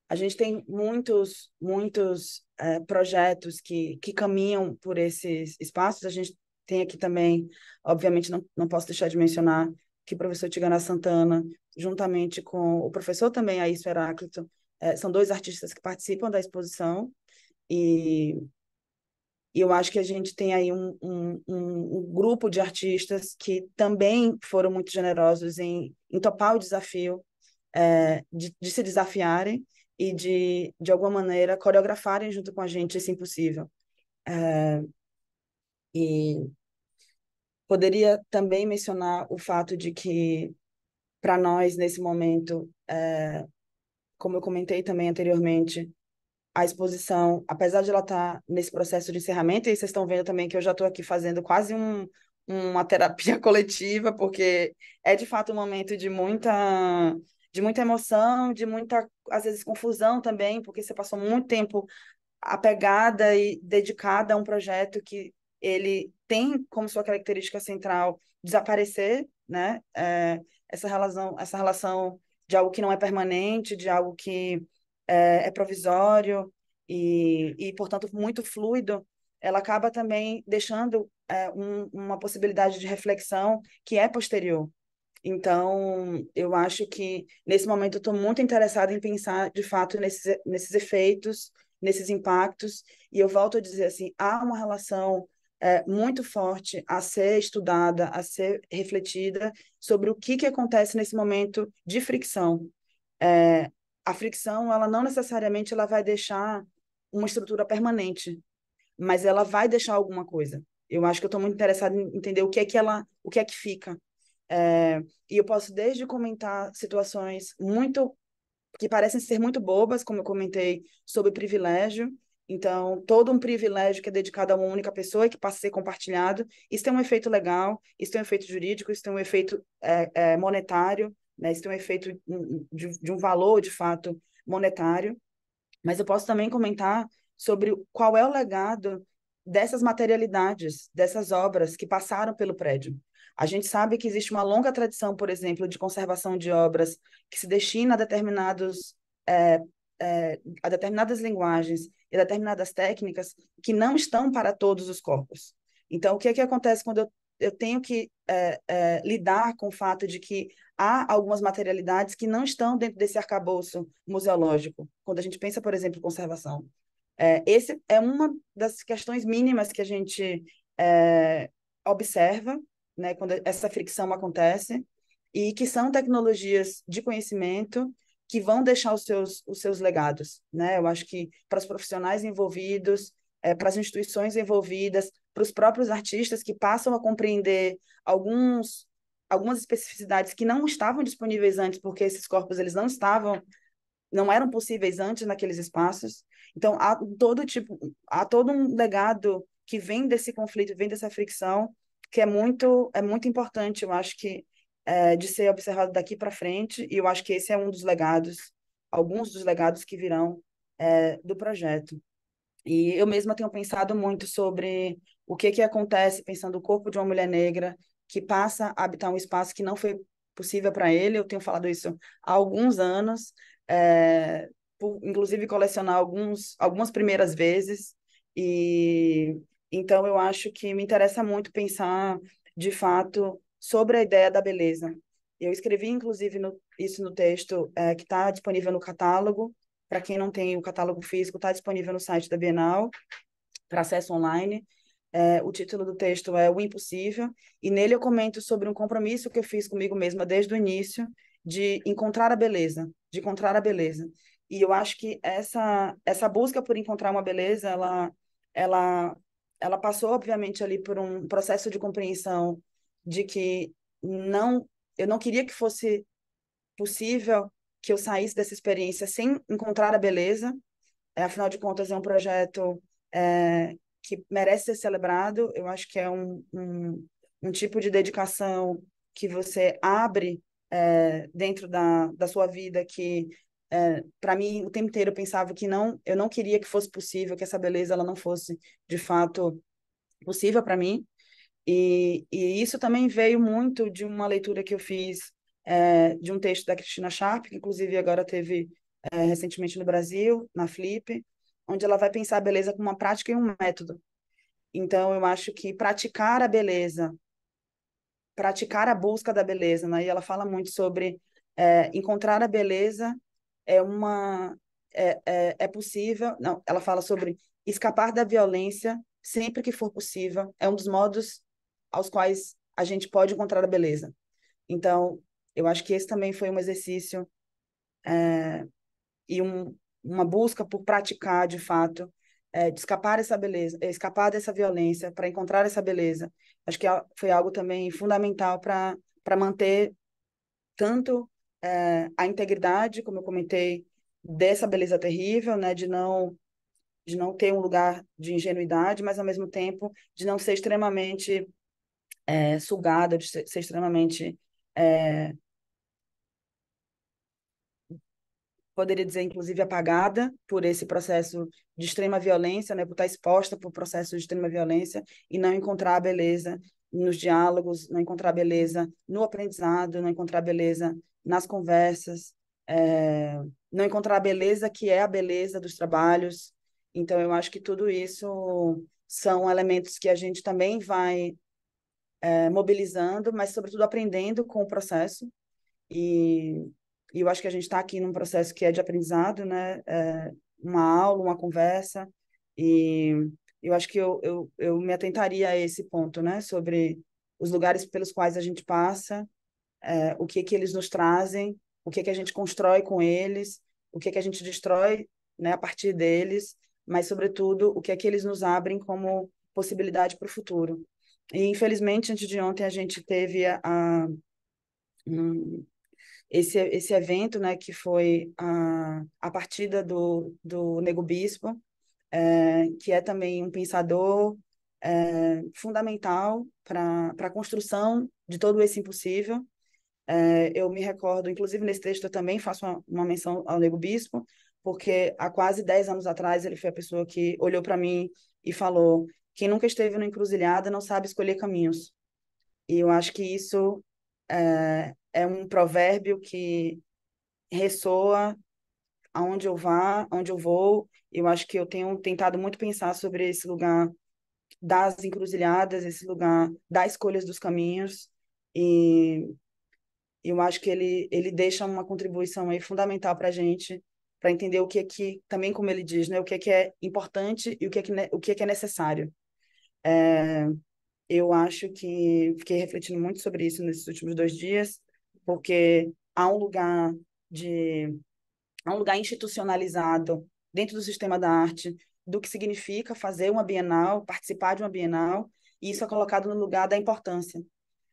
a gente tem muitos, muitos é, projetos que, que caminham por esses espaços. A gente tem aqui também, obviamente, não, não posso deixar de mencionar que o professor Tigana Santana, juntamente com o professor também, Aísio Heráclito, é, são dois artistas que participam da exposição e e eu acho que a gente tem aí um, um, um, grupo de artistas que também foram muito generosos em, em topar o desafio é, de, de, se desafiarem e de, de alguma maneira, coreografarem junto com a gente esse impossível. É, e poderia também mencionar o fato de que, para nós, nesse momento, é, como eu comentei também anteriormente, a exposição, apesar de ela estar tá nesse processo de encerramento, e vocês estão vendo também que eu já estou aqui fazendo quase um, uma terapia coletiva, porque é de fato um momento de muita de muita emoção, de muita às vezes confusão também, porque você passou muito tempo apegada e dedicada a um projeto que ele tem como sua característica central desaparecer, né? É, essa relação essa relação de algo que não é permanente, de algo que é, é provisório e, e, portanto, muito fluido, ela acaba também deixando é, um, uma possibilidade de reflexão que é posterior. Então, eu acho que, nesse momento, estou muito interessada em pensar, de fato, nesses, nesses efeitos, nesses impactos, e eu volto a dizer assim, há uma relação é, muito forte a ser estudada, a ser refletida sobre o que, que acontece nesse momento de fricção. É, a fricção, ela não necessariamente ela vai deixar uma estrutura permanente, mas ela vai deixar alguma coisa. Eu acho que eu estou muito interessada em entender o que é que ela, o que é que fica. É, e eu posso desde comentar situações muito que parecem ser muito bobas, como eu comentei sobre privilégio. Então, todo um privilégio que é dedicado a uma única pessoa e que passa a ser compartilhado, isso tem um efeito legal, isso tem um efeito jurídico, isso tem um efeito é, é, monetário, né? Isso tem um efeito hum, hum, de, de um valor, de fato, monetário. Mas eu posso também comentar sobre qual é o legado dessas materialidades, dessas obras que passaram pelo prédio. A gente sabe que existe uma longa tradição, por exemplo, de conservação de obras que se destina a determinados é, é a determinadas linguagens e determinadas técnicas que não estão para todos os corpos. Então, o que é que acontece quando eu eu tenho que é, é, lidar com o fato de que há algumas materialidades que não estão dentro desse arcabouço museológico, quando a gente pensa, por exemplo, conservação. É, esse é uma das questões mínimas que a gente é, observa né, quando essa fricção acontece, e que são tecnologias de conhecimento que vão deixar os seus, os seus legados. Né? Eu acho que para os profissionais envolvidos, é, para as instituições envolvidas, para os próprios artistas que passam a compreender alguns algumas especificidades que não estavam disponíveis antes, porque esses corpos eles não estavam, não eram possíveis antes naqueles espaços. Então há todo tipo, há todo um legado que vem desse conflito, vem dessa fricção, que é muito é muito importante, eu acho que é, de ser observado daqui para frente. E eu acho que esse é um dos legados, alguns dos legados que virão é, do projeto. E eu mesma tenho pensado muito sobre o que, que acontece pensando o corpo de uma mulher negra que passa a habitar um espaço que não foi possível para ele. Eu tenho falado isso há alguns anos, é, por, inclusive colecionar alguns, algumas primeiras vezes. E então eu acho que me interessa muito pensar, de fato, sobre a ideia da beleza. Eu escrevi, inclusive, no, isso no texto é, que está disponível no catálogo, para quem não tem o catálogo físico, está disponível no site da Bienal, para acesso online. É, o título do texto é O Impossível, e nele eu comento sobre um compromisso que eu fiz comigo mesma desde o início de encontrar a beleza, de encontrar a beleza. E eu acho que essa essa busca por encontrar uma beleza, ela ela ela passou obviamente ali por um processo de compreensão de que não eu não queria que fosse possível que eu saísse dessa experiência sem encontrar a beleza. É, afinal de contas, é um projeto é, que merece ser celebrado. Eu acho que é um, um, um tipo de dedicação que você abre é, dentro da, da sua vida que é, para mim o tempo inteiro eu pensava que não eu não queria que fosse possível que essa beleza ela não fosse de fato possível para mim e, e isso também veio muito de uma leitura que eu fiz é, de um texto da Cristina Sharp, que inclusive agora teve é, recentemente no Brasil, na Flip, onde ela vai pensar a beleza como uma prática e um método. Então, eu acho que praticar a beleza, praticar a busca da beleza, né? e ela fala muito sobre é, encontrar a beleza é uma. É, é, é possível, não, ela fala sobre escapar da violência sempre que for possível, é um dos modos aos quais a gente pode encontrar a beleza. Então, eu acho que esse também foi um exercício é, e um, uma busca por praticar, de fato, é, de escapar dessa beleza, eh, escapar dessa violência, para encontrar essa beleza. Acho que é foi algo também fundamental para manter tanto é, a integridade, como eu comentei, dessa beleza terrível, né, de não de não ter um lugar de ingenuidade, mas ao mesmo tempo de não ser extremamente é, sugada, de ser, ser extremamente é, poderia dizer, inclusive, apagada por esse processo de extrema violência, né, por estar exposta por processo de extrema violência e não encontrar a beleza nos diálogos, não encontrar a beleza no aprendizado, não encontrar a beleza nas conversas, é, não encontrar a beleza que é a beleza dos trabalhos. Então, eu acho que tudo isso são elementos que a gente também vai é, mobilizando, mas sobretudo aprendendo com o processo. E, e eu acho que a gente está aqui num processo que é de aprendizado, né? É, uma aula, uma conversa. E eu acho que eu, eu, eu me atentaria a esse ponto, né? Sobre os lugares pelos quais a gente passa, é, o que que eles nos trazem, o que que a gente constrói com eles, o que que a gente destrói, né? A partir deles, mas sobretudo o que é que eles nos abrem como possibilidade para o futuro. E, infelizmente, antes de ontem, a gente teve a, a um, esse, esse evento, né, que foi a, a partida do, do Nego Bispo, é, que é também um pensador é, fundamental para a construção de todo esse impossível. É, eu me recordo, inclusive nesse texto eu também faço uma, uma menção ao Nego Bispo, porque há quase 10 anos atrás ele foi a pessoa que olhou para mim e falou: quem nunca esteve numa encruzilhada não sabe escolher caminhos. E eu acho que isso é, é um provérbio que ressoa aonde eu vá, onde eu vou. Eu acho que eu tenho tentado muito pensar sobre esse lugar das encruzilhadas, esse lugar das escolhas dos caminhos. E eu acho que ele, ele deixa uma contribuição aí fundamental para a gente, para entender o que é que, também como ele diz, né, o que é que é importante e o que é que, né, o que é, que é necessário. É, eu acho que fiquei refletindo muito sobre isso nesses últimos dois dias, porque há um lugar de há um lugar institucionalizado dentro do sistema da arte do que significa fazer uma bienal, participar de uma bienal, e isso é colocado no lugar da importância.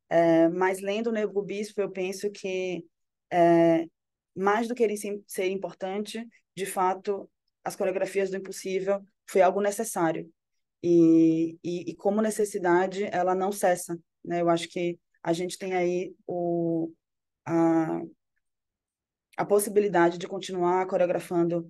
É, mas lendo o Negro Bispo, eu penso que é, mais do que ele ser importante, de fato, as coreografias do impossível foi algo necessário e, e, e como necessidade ela não cessa. Né? Eu acho que a gente tem aí o, a, a possibilidade de continuar coreografando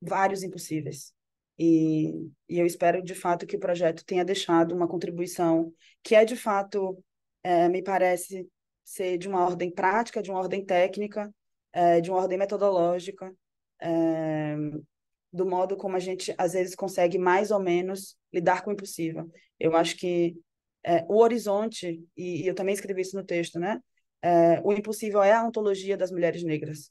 vários impossíveis. E, e, eu espero de fato que o projeto tenha deixado uma contribuição que é de fato, é, me parece, ser de uma ordem prática, de uma ordem técnica, é, de uma ordem metodológica, é, do modo como a gente, às vezes, consegue mais ou menos lidar com o impossível. Eu acho que é, o horizonte, e, e, eu também escrevi isso no texto, né? É, o impossível é a ontologia das mulheres negras,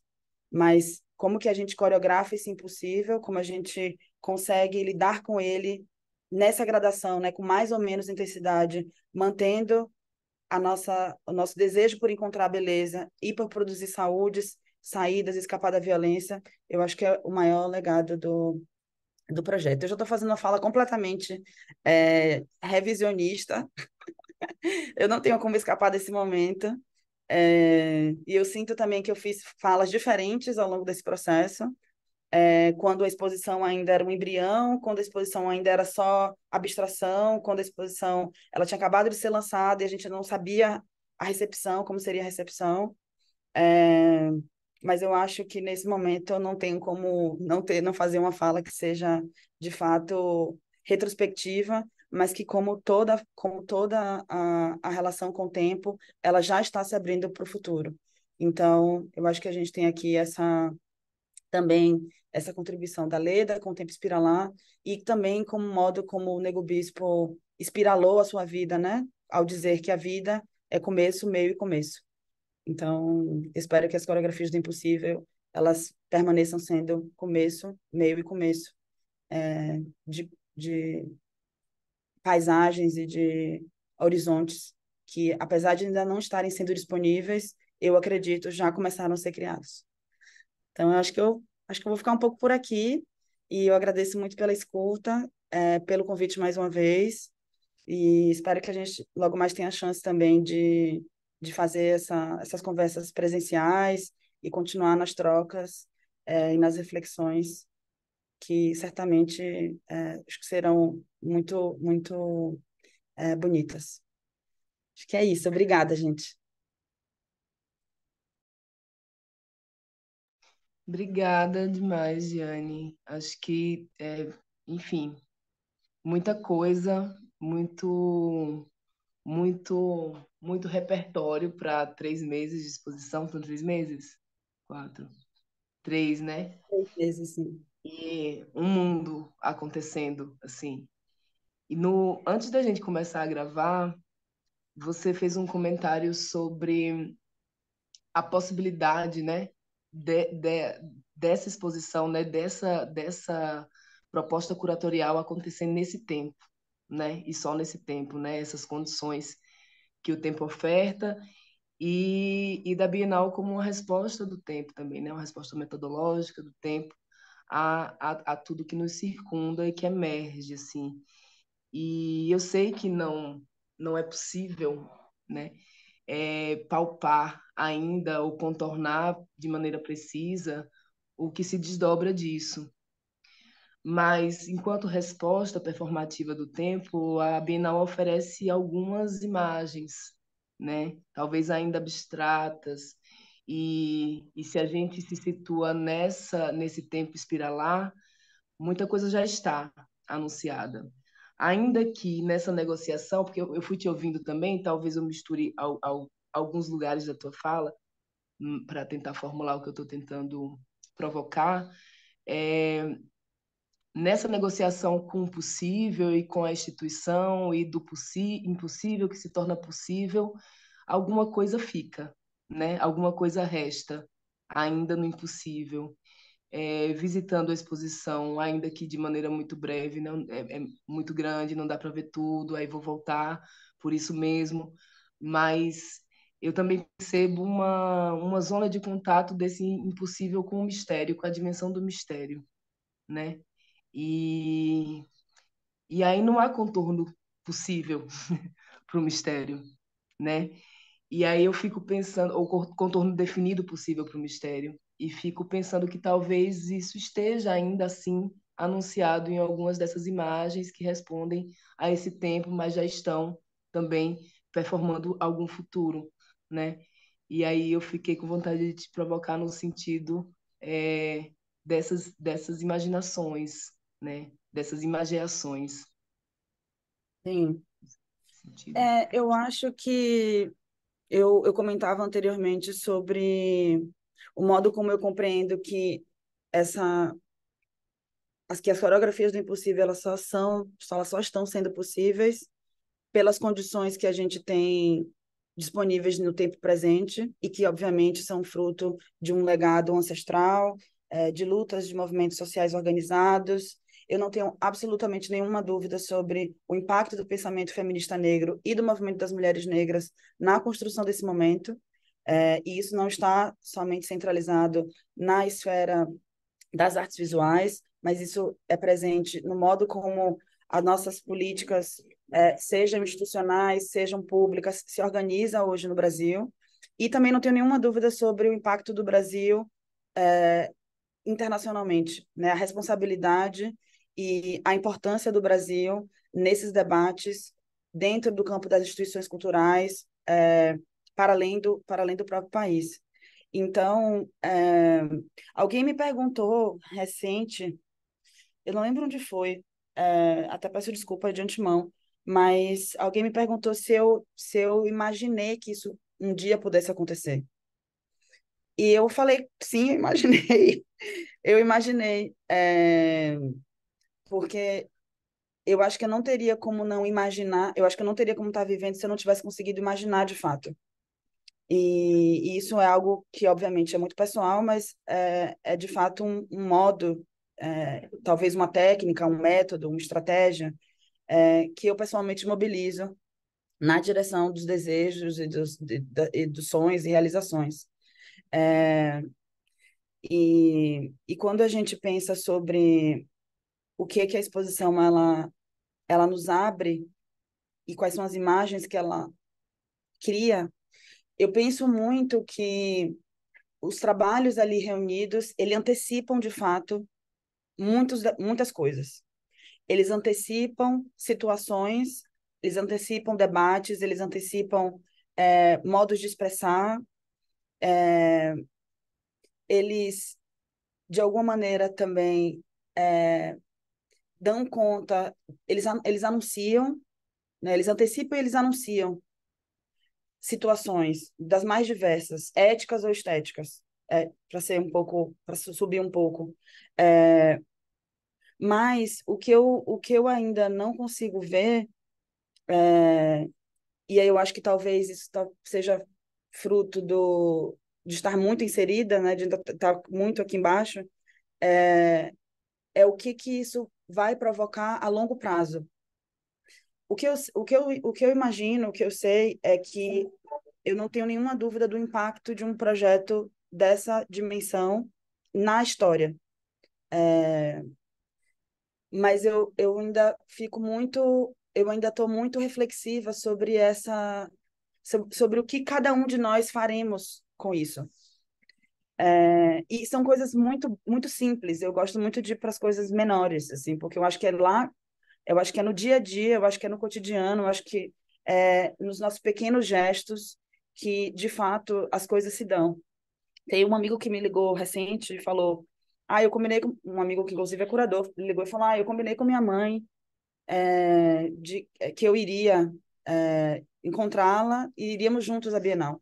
mas como que a gente coreografa esse impossível, como a gente consegue lidar com ele nessa gradação, né, com mais ou menos intensidade, mantendo a nossa, o nosso desejo por encontrar beleza e por produzir saúdes saídas, escapar da violência, eu acho que é o maior legado do, do projeto. Eu já estou fazendo uma fala completamente é, revisionista, eu não tenho como escapar desse momento, é, e eu sinto também que eu fiz falas diferentes ao longo desse processo, é, quando a exposição ainda era um embrião, quando a exposição ainda era só abstração, quando a exposição ela tinha acabado de ser lançada e a gente não sabia a recepção, como seria a recepção. É, mas eu acho que nesse momento eu não tenho como não ter, não fazer uma fala que seja de fato retrospectiva, mas que como toda como toda a, a relação com o tempo, ela já está se abrindo para o futuro. Então, eu acho que a gente tem aqui essa também essa contribuição da Leda com o Tempo Espiralar e também como modo como o Nego Bispo espiralou a sua vida, né? Ao dizer que a vida é começo, meio e começo. Então, espero que as coreografias do Impossível elas permaneçam sendo começo, meio e começo é, de, de paisagens e de horizontes que, apesar de ainda não estarem sendo disponíveis, eu acredito já começaram a ser criados. Então, eu acho que eu acho que eu vou ficar um pouco por aqui e eu agradeço muito pela escuta, é, pelo convite mais uma vez e espero que a gente logo mais tenha a chance também de de fazer essa, essas conversas presenciais e continuar nas trocas é, e nas reflexões que certamente é, serão muito, muito é, bonitas. Acho que é isso. Obrigada, gente. Obrigada demais, Diane. Acho que, é, enfim, muita coisa, muito muito muito repertório para três meses de exposição. São três meses? Quatro. Três, né? Três meses, sim. E um mundo acontecendo, assim. E no, antes da gente começar a gravar, você fez um comentário sobre a possibilidade, né, de, de, dessa exposição, né, dessa, dessa proposta curatorial acontecendo nesse tempo né? E só nesse tempo, né? Essas condições que o tempo oferta e, e da Bienal como uma resposta do tempo também, né? Uma resposta metodológica do tempo a, a, a tudo que nos circunda e que emerge, assim. E eu sei que não não é possível, né? É, palpar ainda ou contornar de maneira precisa o que se desdobra disso, mas enquanto resposta performativa do tempo, a Bienal oferece algumas imagens, né? Talvez ainda abstratas. E, e se a gente se situa nessa nesse tempo espiralar, muita coisa já está anunciada. Ainda que nessa negociação, porque eu, fui te ouvindo também, talvez eu misture ao, ao, alguns lugares da tua fala hum, para tentar formular o que eu estou tentando provocar, é, nessa negociação com o possível e com a instituição e do impossível que se torna possível, alguma coisa fica, né? Alguma coisa resta ainda no impossível. É, visitando a exposição, ainda que de maneira muito breve, não é, é muito grande, não dá para ver tudo, aí vou voltar por isso mesmo, mas eu também percebo uma, uma zona de contato desse impossível com o mistério, com a dimensão do mistério, né? E, e aí não há contorno possível para o mistério, né? E aí eu fico pensando, ou contorno definido possível para o mistério, e fico pensando que talvez isso esteja ainda assim anunciado em algumas dessas imagens que respondem a esse tempo, mas já estão também performando algum futuro, né? E aí eu fiquei com vontade de te provocar no sentido é, dessas, dessas imaginações né? Dessas imaginações. Sim. É, eu acho que eu, eu comentava anteriormente sobre o modo como eu compreendo que essa as que as coreografias do impossível elas só são elas só estão sendo possíveis pelas condições que a gente tem disponíveis no tempo presente e que obviamente são fruto de um legado ancestral é, de lutas de movimentos sociais organizados eu não tenho absolutamente nenhuma dúvida sobre o impacto do pensamento feminista negro e do movimento das mulheres negras na construção desse momento. É, e isso não está somente centralizado na esfera das artes visuais, mas isso é presente no modo como as nossas políticas, é, sejam institucionais, sejam públicas, se organizam hoje no Brasil. E também não tenho nenhuma dúvida sobre o impacto do Brasil é, internacionalmente, né? a responsabilidade e a importância do Brasil nesses debates dentro do campo das instituições culturais, é, para, além do, para além do próprio país. Então, é, alguém me perguntou recente, eu não lembro onde foi, é, até peço desculpa de antemão, mas alguém me perguntou se eu, se eu imaginei que isso um dia pudesse acontecer. E eu falei, sim, eu imaginei. Eu imaginei. É, porque eu acho que eu não teria como não imaginar, eu acho que eu não teria como estar vivendo se eu não tivesse conseguido imaginar de fato. E, e isso é algo que, obviamente, é muito pessoal, mas é, é de fato um, um modo, é, talvez uma técnica, um método, uma estratégia, é, que eu pessoalmente mobilizo na direção dos desejos e dos, de, de, e dos sonhos e realizações. É, e, e quando a gente pensa sobre o que que a exposição ela ela nos abre e quais são as imagens que ela cria. Eu penso muito que os trabalhos ali reunidos, ele antecipam de fato muitos, muitas coisas. Eles antecipam situações, eles antecipam debates, eles antecipam é, modos de expressar, é, eles, de alguma maneira, também é, dão conta, eles, eles anunciam, né, eles antecipam e eles anunciam situações das mais diversas, éticas ou estéticas, é, para ser um pouco, para subir um pouco. É, mas o que, eu, o que eu ainda não consigo ver, é, e aí eu acho que talvez isso seja fruto do, de estar muito inserida, né, de estar tá muito aqui embaixo, é, é o que, que isso vai provocar a longo prazo. O que eu, o que eu, o que eu imagino, o que eu sei é que eu não tenho nenhuma dúvida do impacto de um projeto dessa dimensão na história. É... Mas eu, eu ainda fico muito, eu ainda estou muito reflexiva sobre essa, sobre o que cada um de nós faremos com isso. É, e são coisas muito muito simples. Eu gosto muito de ir para as coisas menores, assim, porque eu acho que é lá, eu acho que é no dia a dia, eu acho que é no cotidiano, eu acho que é nos nossos pequenos gestos que, de fato, as coisas se dão. Tem um amigo que me ligou recente e falou: Ah, eu combinei com um amigo que, inclusive, é curador, ligou e falou: Ah, eu combinei com minha mãe é, de, é, que eu iria é, encontrá-la e iríamos juntos à Bienal.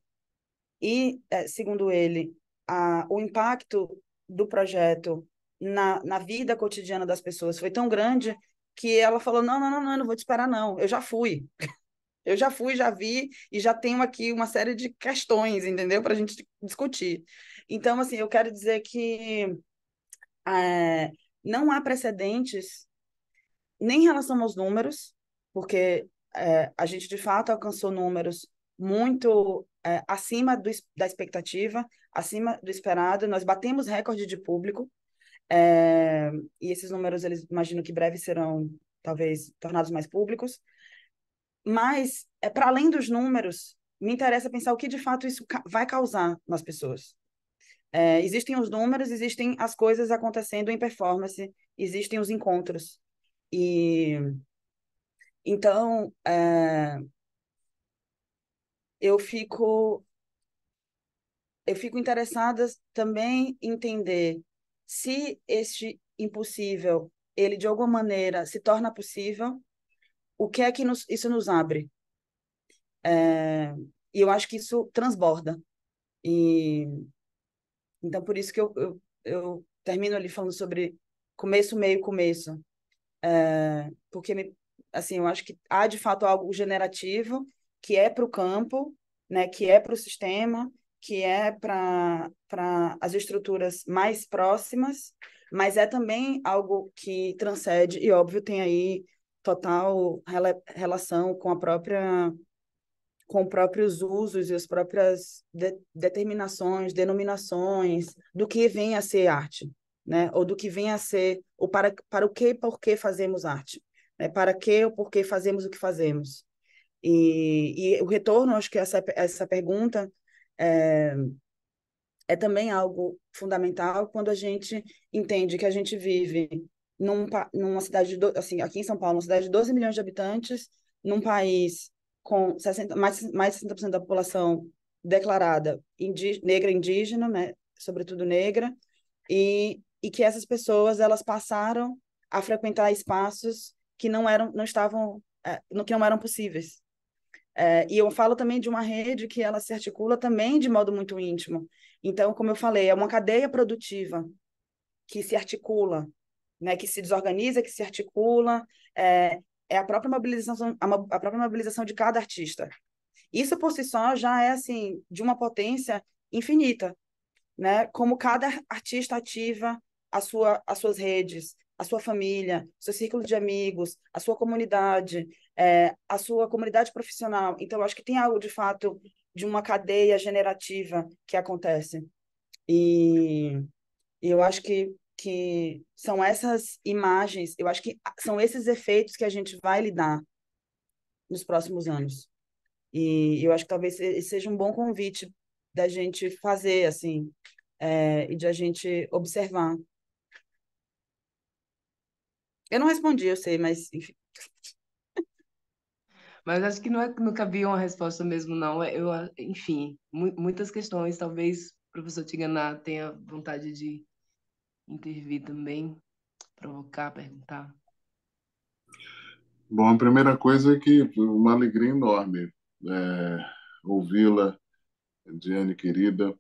E, é, segundo ele, a, o impacto do projeto na, na vida cotidiana das pessoas foi tão grande que ela falou: não, não, não, não, não vou te esperar, não, eu já fui. Eu já fui, já vi e já tenho aqui uma série de questões, entendeu? Para a gente discutir. Então, assim, eu quero dizer que é, não há precedentes nem em relação aos números, porque é, a gente de fato alcançou números muito é, acima do, da expectativa, acima do esperado. Nós batemos recorde de público é, e esses números, eles imagino que breve serão talvez tornados mais públicos. Mas é para além dos números, me interessa pensar o que de fato isso ca vai causar nas pessoas. É, existem os números, existem as coisas acontecendo em performance, existem os encontros. E então, é, eu fico eu fico interessada também em entender se este impossível ele de alguma maneira se torna possível o que é que nos, isso nos abre é, e eu acho que isso transborda e então por isso que eu, eu, eu termino ali falando sobre começo meio começo é, porque me, assim eu acho que há de fato algo generativo que é para o campo, né, que é para o sistema, que é para as estruturas mais próximas, mas é também algo que transcende e, óbvio, tem aí total rela relação com a própria com próprios usos e as próprias de determinações, denominações do que vem a ser arte, né? Ou do que vem a ser o para para o que e por que fazemos arte, né? Para que ou por que fazemos o que fazemos, e, e o retorno, acho que essa, essa pergunta é, é também algo fundamental quando a gente entende que a gente vive num, numa cidade, de, assim, aqui em São Paulo, uma cidade de 12 milhões de habitantes, num país com 60, mais, mais de 60% da população declarada indí negra indígena, né, sobretudo negra, e, e que essas pessoas elas passaram a frequentar espaços que não eram não estavam é, que não eram possíveis é, e eu falo também de uma rede que ela se articula também de modo muito íntimo. Então, como eu falei, é uma cadeia produtiva que se articula, né, que se desorganiza, que se articula, é, é a própria mobilização, a, própria mobilização de cada artista. Isso por si só já é assim de uma potência infinita, né? Como cada artista ativa a sua, as suas redes, a sua família, seu círculo de amigos, a sua comunidade, é, a sua comunidade profissional. Então, acho que tem algo de fato de uma cadeia generativa que acontece. E, e eu acho que, que são essas imagens, eu acho que são esses efeitos que a gente vai lidar nos próximos anos. E eu acho que talvez seja um bom convite da gente fazer, assim, é, e de a gente observar eu não respondi, eu sei, mas enfim. Mas acho que não é, nunca vi uma resposta mesmo, não. É, eu, ah, enfim, mu muitas questões. Talvez o professor Tiganá tenha vontade de intervir também, provocar, perguntar. Bom, a primeira coisa é que uma alegria enorme é, ouvi-la, Diane querida.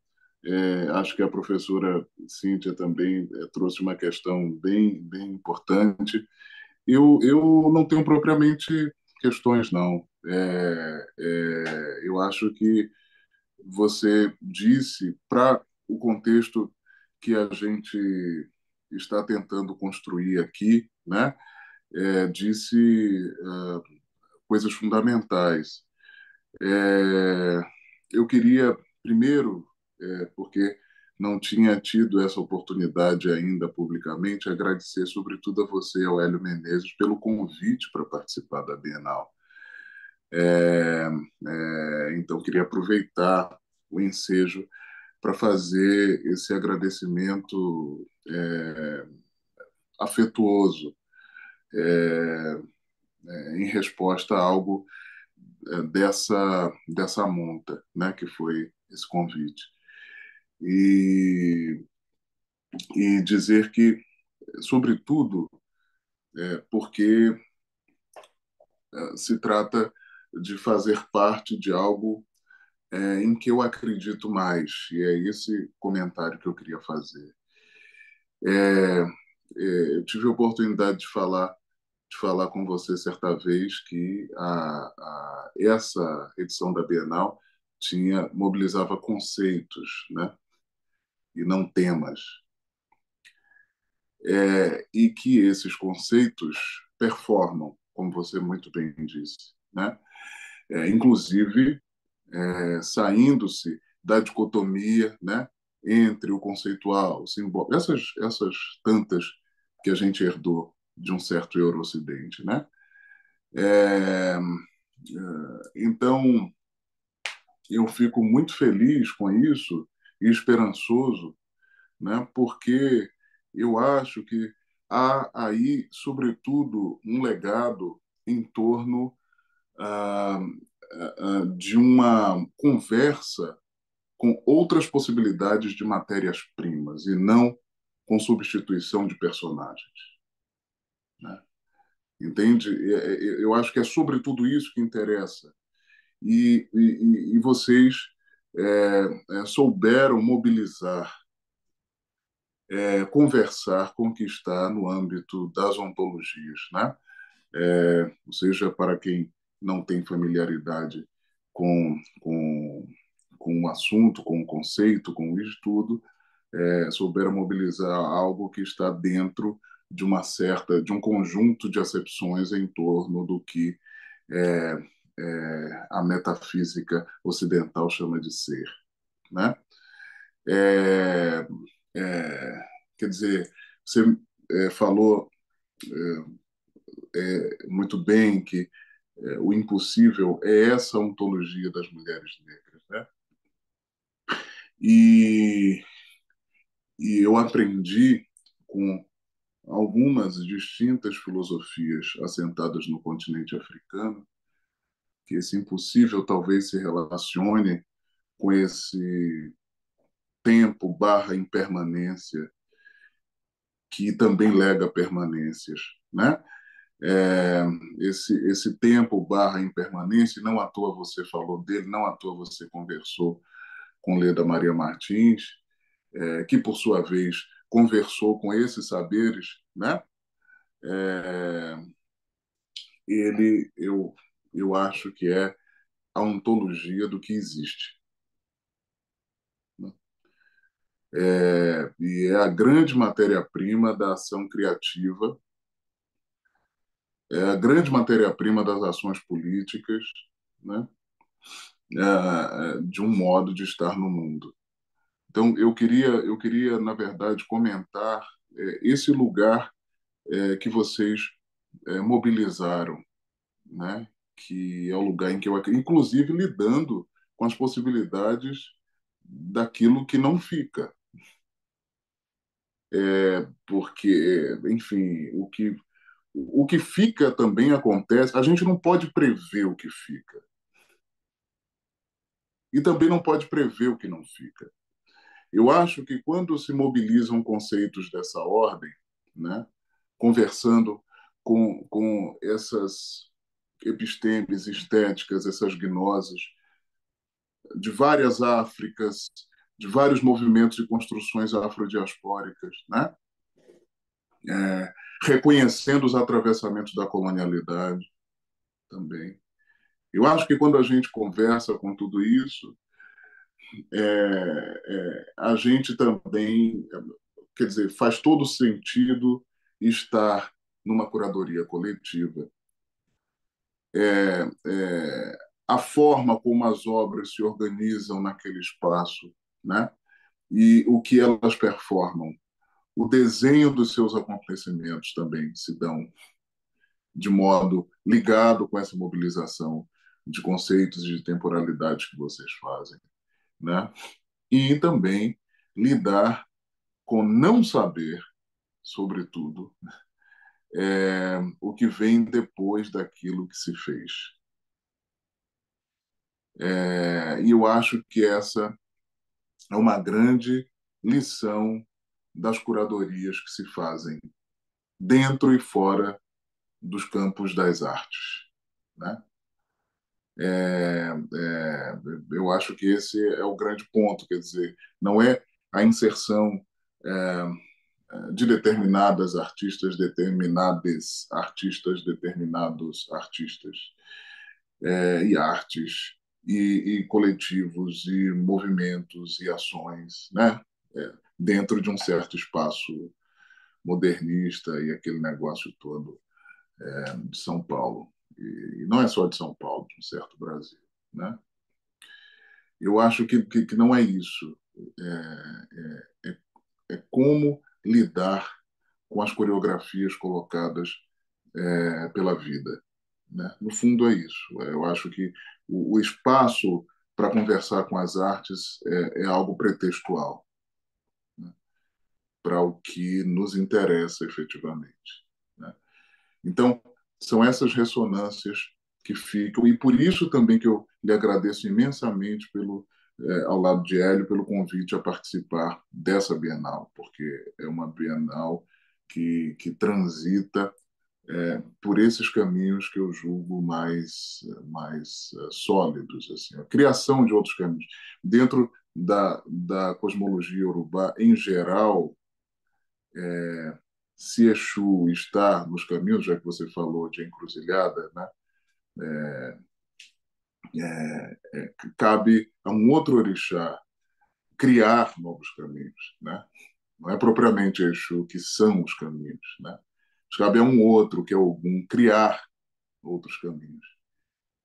É, acho que a professora Cíntia também é, trouxe uma questão bem, bem importante. Eu, eu não tenho propriamente questões, não. É, é eu acho que você disse, para o contexto que a gente está tentando construir aqui, né? É, disse ah, coisas fundamentais. É, eu queria, primeiro, é, porque não tinha tido essa oportunidade ainda publicamente, agradecer sobretudo a você e ao Hélio Menezes pelo convite para participar da Bienal. É, é, então, queria aproveitar o ensejo para fazer esse agradecimento é, afetuoso é, é, em resposta a algo é, dessa, dessa monta, né, que foi esse convite e, e dizer que, sobretudo, é, porque é, se trata de fazer parte de algo é, em que eu acredito mais, e é esse comentário que eu queria fazer. É, é, eu tive a oportunidade de falar de falar com você certa vez que a, a, essa edição da Bienal tinha mobilizava conceitos, né? e não temas. É, e que esses conceitos performam, como você muito bem disse, né? É, inclusive é, saindo-se da dicotomia né, entre o conceitual, o simbólico, essas, essas tantas que a gente herdou de um certo euro-ocidente, Né? É, é, então, eu fico muito feliz com isso e esperançoso, né? porque eu acho que há aí, sobretudo, um legado em torno ah, ah, ah, de uma conversa com outras possibilidades de matérias-primas e não com substituição de personagens. Né? Entende? Eu acho que é sobretudo isso que interessa. E, e, e vocês é, souberam mobilizar, é, conversar, conquistar no âmbito das ontologias. Né? É, ou seja, para quem não tem familiaridade com, com, com o assunto, com o conceito, com o estudo, é, souberam mobilizar algo que está dentro de uma certa, de um conjunto de acepções em torno do que é, é, a metafísica ocidental chama de ser. Né? É, é, quer dizer, você é, falou é, é muito bem que o impossível é essa ontologia das mulheres negras. Né? E, e eu aprendi com algumas distintas filosofias assentadas no continente africano que esse impossível talvez se relacione com esse tempo barra impermanência que também lega permanências, né? É, esse, esse tempo barra impermanência, não à toa você falou dele, não à toa você conversou com Leda Maria Martins, é, que por sua vez conversou com esses saberes, né? É, ele, eu eu acho que é a ontologia do que existe. Né? É, e é a grande matéria-prima da ação criativa, é a grande matéria-prima das ações políticas, né? É, é, de um modo de estar no mundo. Então, eu queria, eu queria na verdade, comentar é, esse lugar é, que vocês é, mobilizaram, né? que é o lugar em que eu acredito, inclusive lidando com as possibilidades daquilo que não fica. É, porque, enfim, o que, o que fica também acontece, a gente não pode prever o que fica. E também não pode prever o que não fica. Eu acho que quando se mobilizam conceitos dessa ordem, né, conversando com, com essas epistemes estéticas, essas gnoses, de várias Áfricas, de vários movimentos e construções afrodiaspóricas, né? É, reconhecendo os atravessamentos da colonialidade também. Eu acho que quando a gente conversa com tudo isso, é, é, a gente também, quer dizer, faz todo sentido estar numa curadoria coletiva é, é, a forma como as obras se organizam naquele espaço, né? E o que elas performam, o desenho dos seus acontecimentos também se dão de modo ligado com essa mobilização de conceitos e de temporalidade que vocês fazem, né? E também lidar com não saber, sobretudo, é, o que vem depois daquilo que se fez. É, e eu acho que essa é uma grande lição das curadorias que se fazem dentro e fora dos campos das artes. Né? É, é, eu acho que esse é o grande ponto, quer dizer, não é a inserção é, de determinadas artistas, determinadas artistas, determinados artistas é, e artes e, e, coletivos e movimentos e ações, né? É, dentro de um certo espaço modernista e aquele negócio todo é, de São Paulo e, não é só de São Paulo, de um certo Brasil, né? Eu acho que, que, que não é isso. é, é, é, é como lidar com as coreografias colocadas é, pela vida. Né? No fundo, é isso. É, eu acho que o, o espaço para conversar com as artes é, é algo pretextual né? para o que nos interessa efetivamente. Né? Então, são essas ressonâncias que ficam, e por isso também que eu lhe agradeço imensamente pelo, é, ao lado de Hélio pelo convite a participar dessa Bienal, porque é uma Bienal que, que transita é, por esses caminhos que eu julgo mais, mais é, sólidos, assim, a criação de outros caminhos. Dentro da, da cosmologia urubá, em geral, é, se Exu está nos caminhos, já que você falou de encruzilhada, né? É, é, é, cabe a um outro orixá criar novos caminhos, né? Não é propriamente Exu que são os caminhos, né? Mas cabe a um outro, que é algum criar outros caminhos.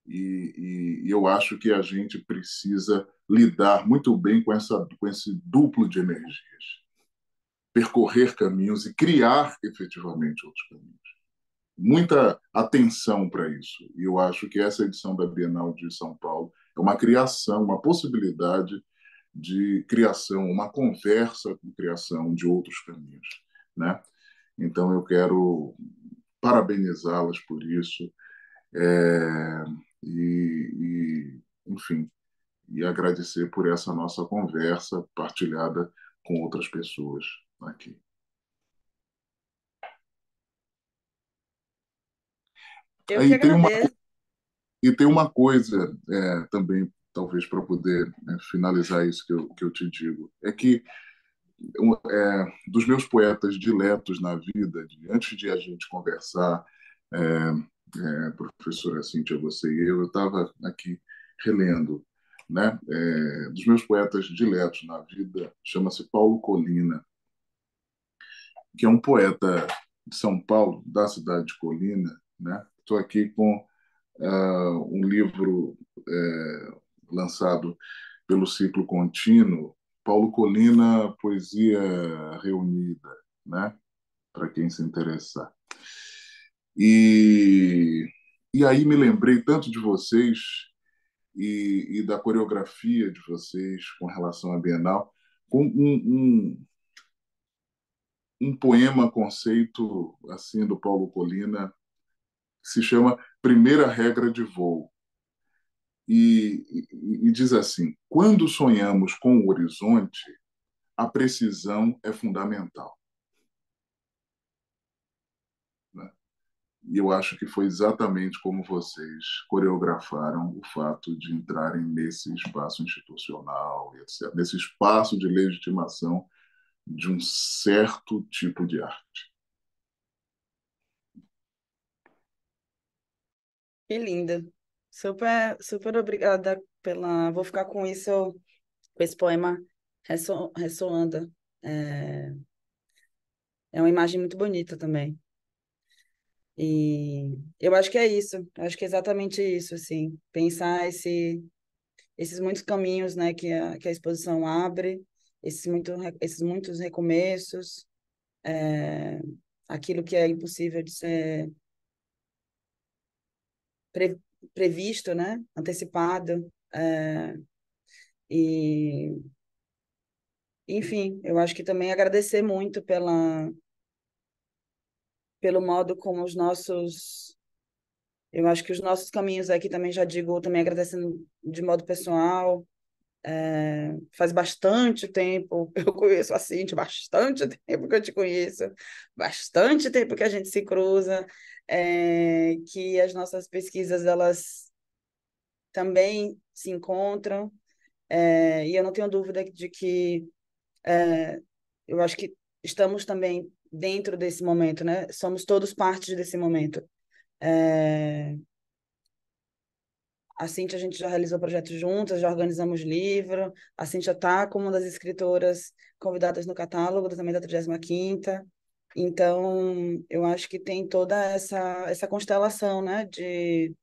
E, e, e, eu acho que a gente precisa lidar muito bem com, essa, com esse duplo de energias. Percorrer caminhos e criar efetivamente outros caminhos muita atenção para isso. E eu acho que essa edição da Bienal de São Paulo é uma criação, uma possibilidade de criação, uma conversa com criação de outros caminhos, né? Então eu quero parabenizá-las por isso é, e, e, enfim, e agradecer por essa nossa conversa partilhada com outras pessoas aqui. Eu Aí, que tem Uma, e tem uma coisa é, também, talvez para poder né, finalizar isso que eu, que eu te digo, é que um, é, dos meus poetas diletos na vida, de, antes de a gente conversar, é, é professora Cíntia, você e eu, eu estava aqui relendo, né? É, dos meus poetas diletos na vida, chama-se Paulo Colina, que é um poeta de São Paulo, da cidade de Colina, né? Estou aqui com uh, um livro uh, lançado pelo Ciclo Contínuo, Paulo Colina, Poesia Reunida, né? para quem se interessar. E, e aí me lembrei tanto de vocês e, e da coreografia de vocês com relação à Bienal, com um, um, um poema conceito assim do Paulo Colina se chama Primeira Regra de Voo. E, e, e diz assim: quando sonhamos com o horizonte, a precisão é fundamental. Né? E eu acho que foi exatamente como vocês coreografaram o fato de entrarem nesse espaço institucional, etc., nesse espaço de legitimação de um certo tipo de arte. Que linda. Super, super obrigada pela. Vou ficar com isso, com esse poema resso... ressoando. É... é uma imagem muito bonita também. E eu acho que é isso, acho que é exatamente isso, assim, pensar esse, esses muitos caminhos, né, que a, que a exposição abre, esses, muito, esses muitos recomeços, é, aquilo que é impossível de ser pre, previsto, né? Antecipado. É, e enfim, eu acho que também agradecer muito pela pelo modo como os nossos eu acho que os nossos caminhos aqui também já digo também agradecendo de modo pessoal é, faz bastante tempo, eu conheço a Cintia, bastante tempo que eu te conheço, bastante tempo que a gente se cruza, é, que as nossas pesquisas, elas também se encontram, é, e eu não tenho dúvida de que é, eu acho que estamos também dentro desse momento, né? Somos todos parte desse momento. É, a Cintia, a gente já realizou projetos juntas, já organizamos livro. A Cintia está como uma das escritoras convidadas no catálogo também da 35ª. Então, eu acho que tem toda essa, essa constelação, né? De,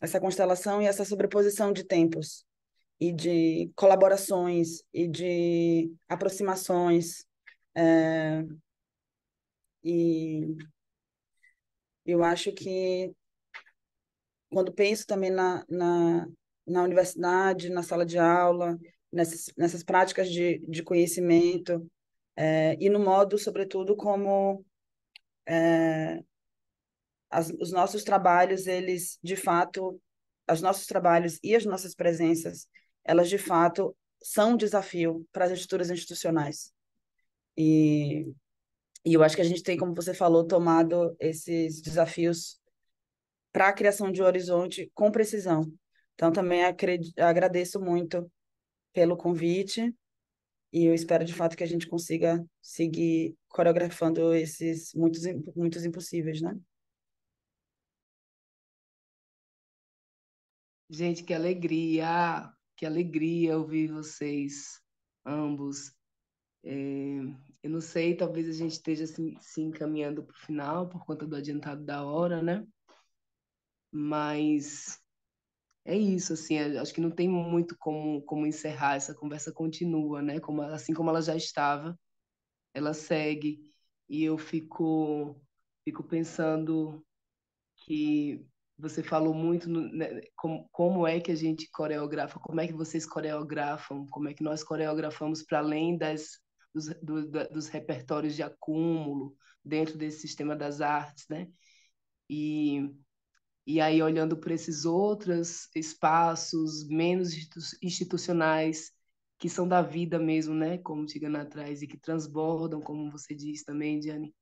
essa constelação e essa sobreposição de tempos e de colaborações e de aproximações. É, e eu acho que quando penso também na, na, na universidade, na sala de aula, nessas, nessas práticas de, de conhecimento, é, e no modo, sobretudo, como é, as, os nossos trabalhos, eles de fato, os nossos trabalhos e as nossas presenças, elas de fato são um desafio para as estruturas institucionais. E, e eu acho que a gente tem, como você falou, tomado esses desafios para a criação de um horizonte com precisão. Então, também agradeço muito pelo convite e eu espero, de fato, que a gente consiga seguir coreografando esses muitos, muitos impossíveis, né? Gente, que alegria! Que alegria ouvir vocês, ambos. É, eu não sei, talvez a gente esteja se, se encaminhando para o final, por conta do adiantado da hora, né? Mas é isso, assim, acho que não tem muito como, como encerrar, essa conversa continua, né? Como, assim como ela já estava, ela segue. E eu fico, fico pensando que você falou muito no, né, como, como é que a gente coreografa, como é que vocês coreografam, como é que nós coreografamos para além das, dos, do, da, dos repertórios de acúmulo dentro desse sistema das artes, né? E e aí, olhando para esses outros espaços menos institucionais, que são da vida mesmo, né? Como chegando atrás e que transbordam, como você diz também, Diane,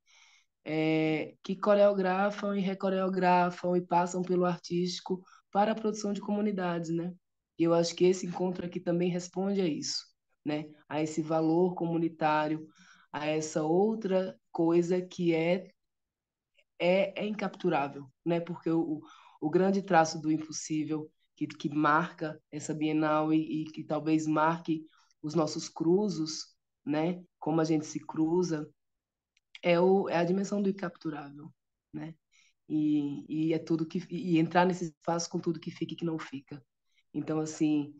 é, que coreografam e recoreografam e passam pelo artístico para a produção de comunidades, né? E eu acho que esse encontro aqui também responde a isso, né? A esse valor comunitário, a essa outra coisa que é é, é incapturável, né? Porque o, o grande traço do impossível que, que marca essa Bienal e, e que talvez marque os nossos cruzos, né? Como a gente se cruza, é, o, é a dimensão do incapturável, né? E, e é tudo que e entrar nesse espaço com tudo que fica e que não fica. Então assim,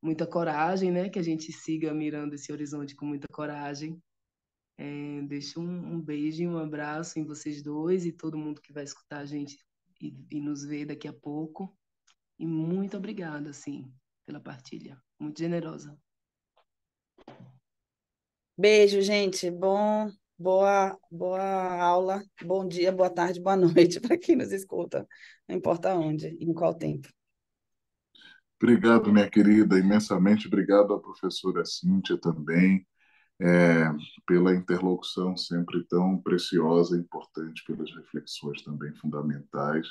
muita coragem, né? Que a gente siga mirando esse horizonte com muita coragem é, deixo um, um, beijo e um abraço em vocês dois e todo mundo que vai escutar a gente e, e nos ver daqui a pouco. E muito obrigada, assim, pela partilha. Muito generosa. Beijo, gente. Bom, boa, boa aula. Bom dia, boa tarde, boa noite para quem nos escuta, não importa onde e em qual tempo. Obrigado, minha querida, imensamente obrigado à professora Cíntia também é, pela interlocução sempre tão preciosa e importante, pelas reflexões também fundamentais.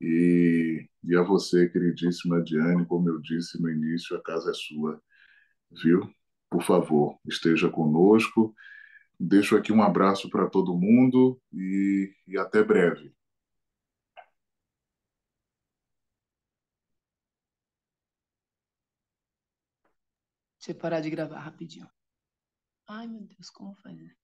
E, e a você, queridíssima Diane, como eu disse no início, a casa é sua, viu? Por favor, esteja conosco. Deixo aqui um abraço para todo mundo e, e até breve. Deixa eu parar de gravar rapidinho. Ai, meu Deus, como fazer?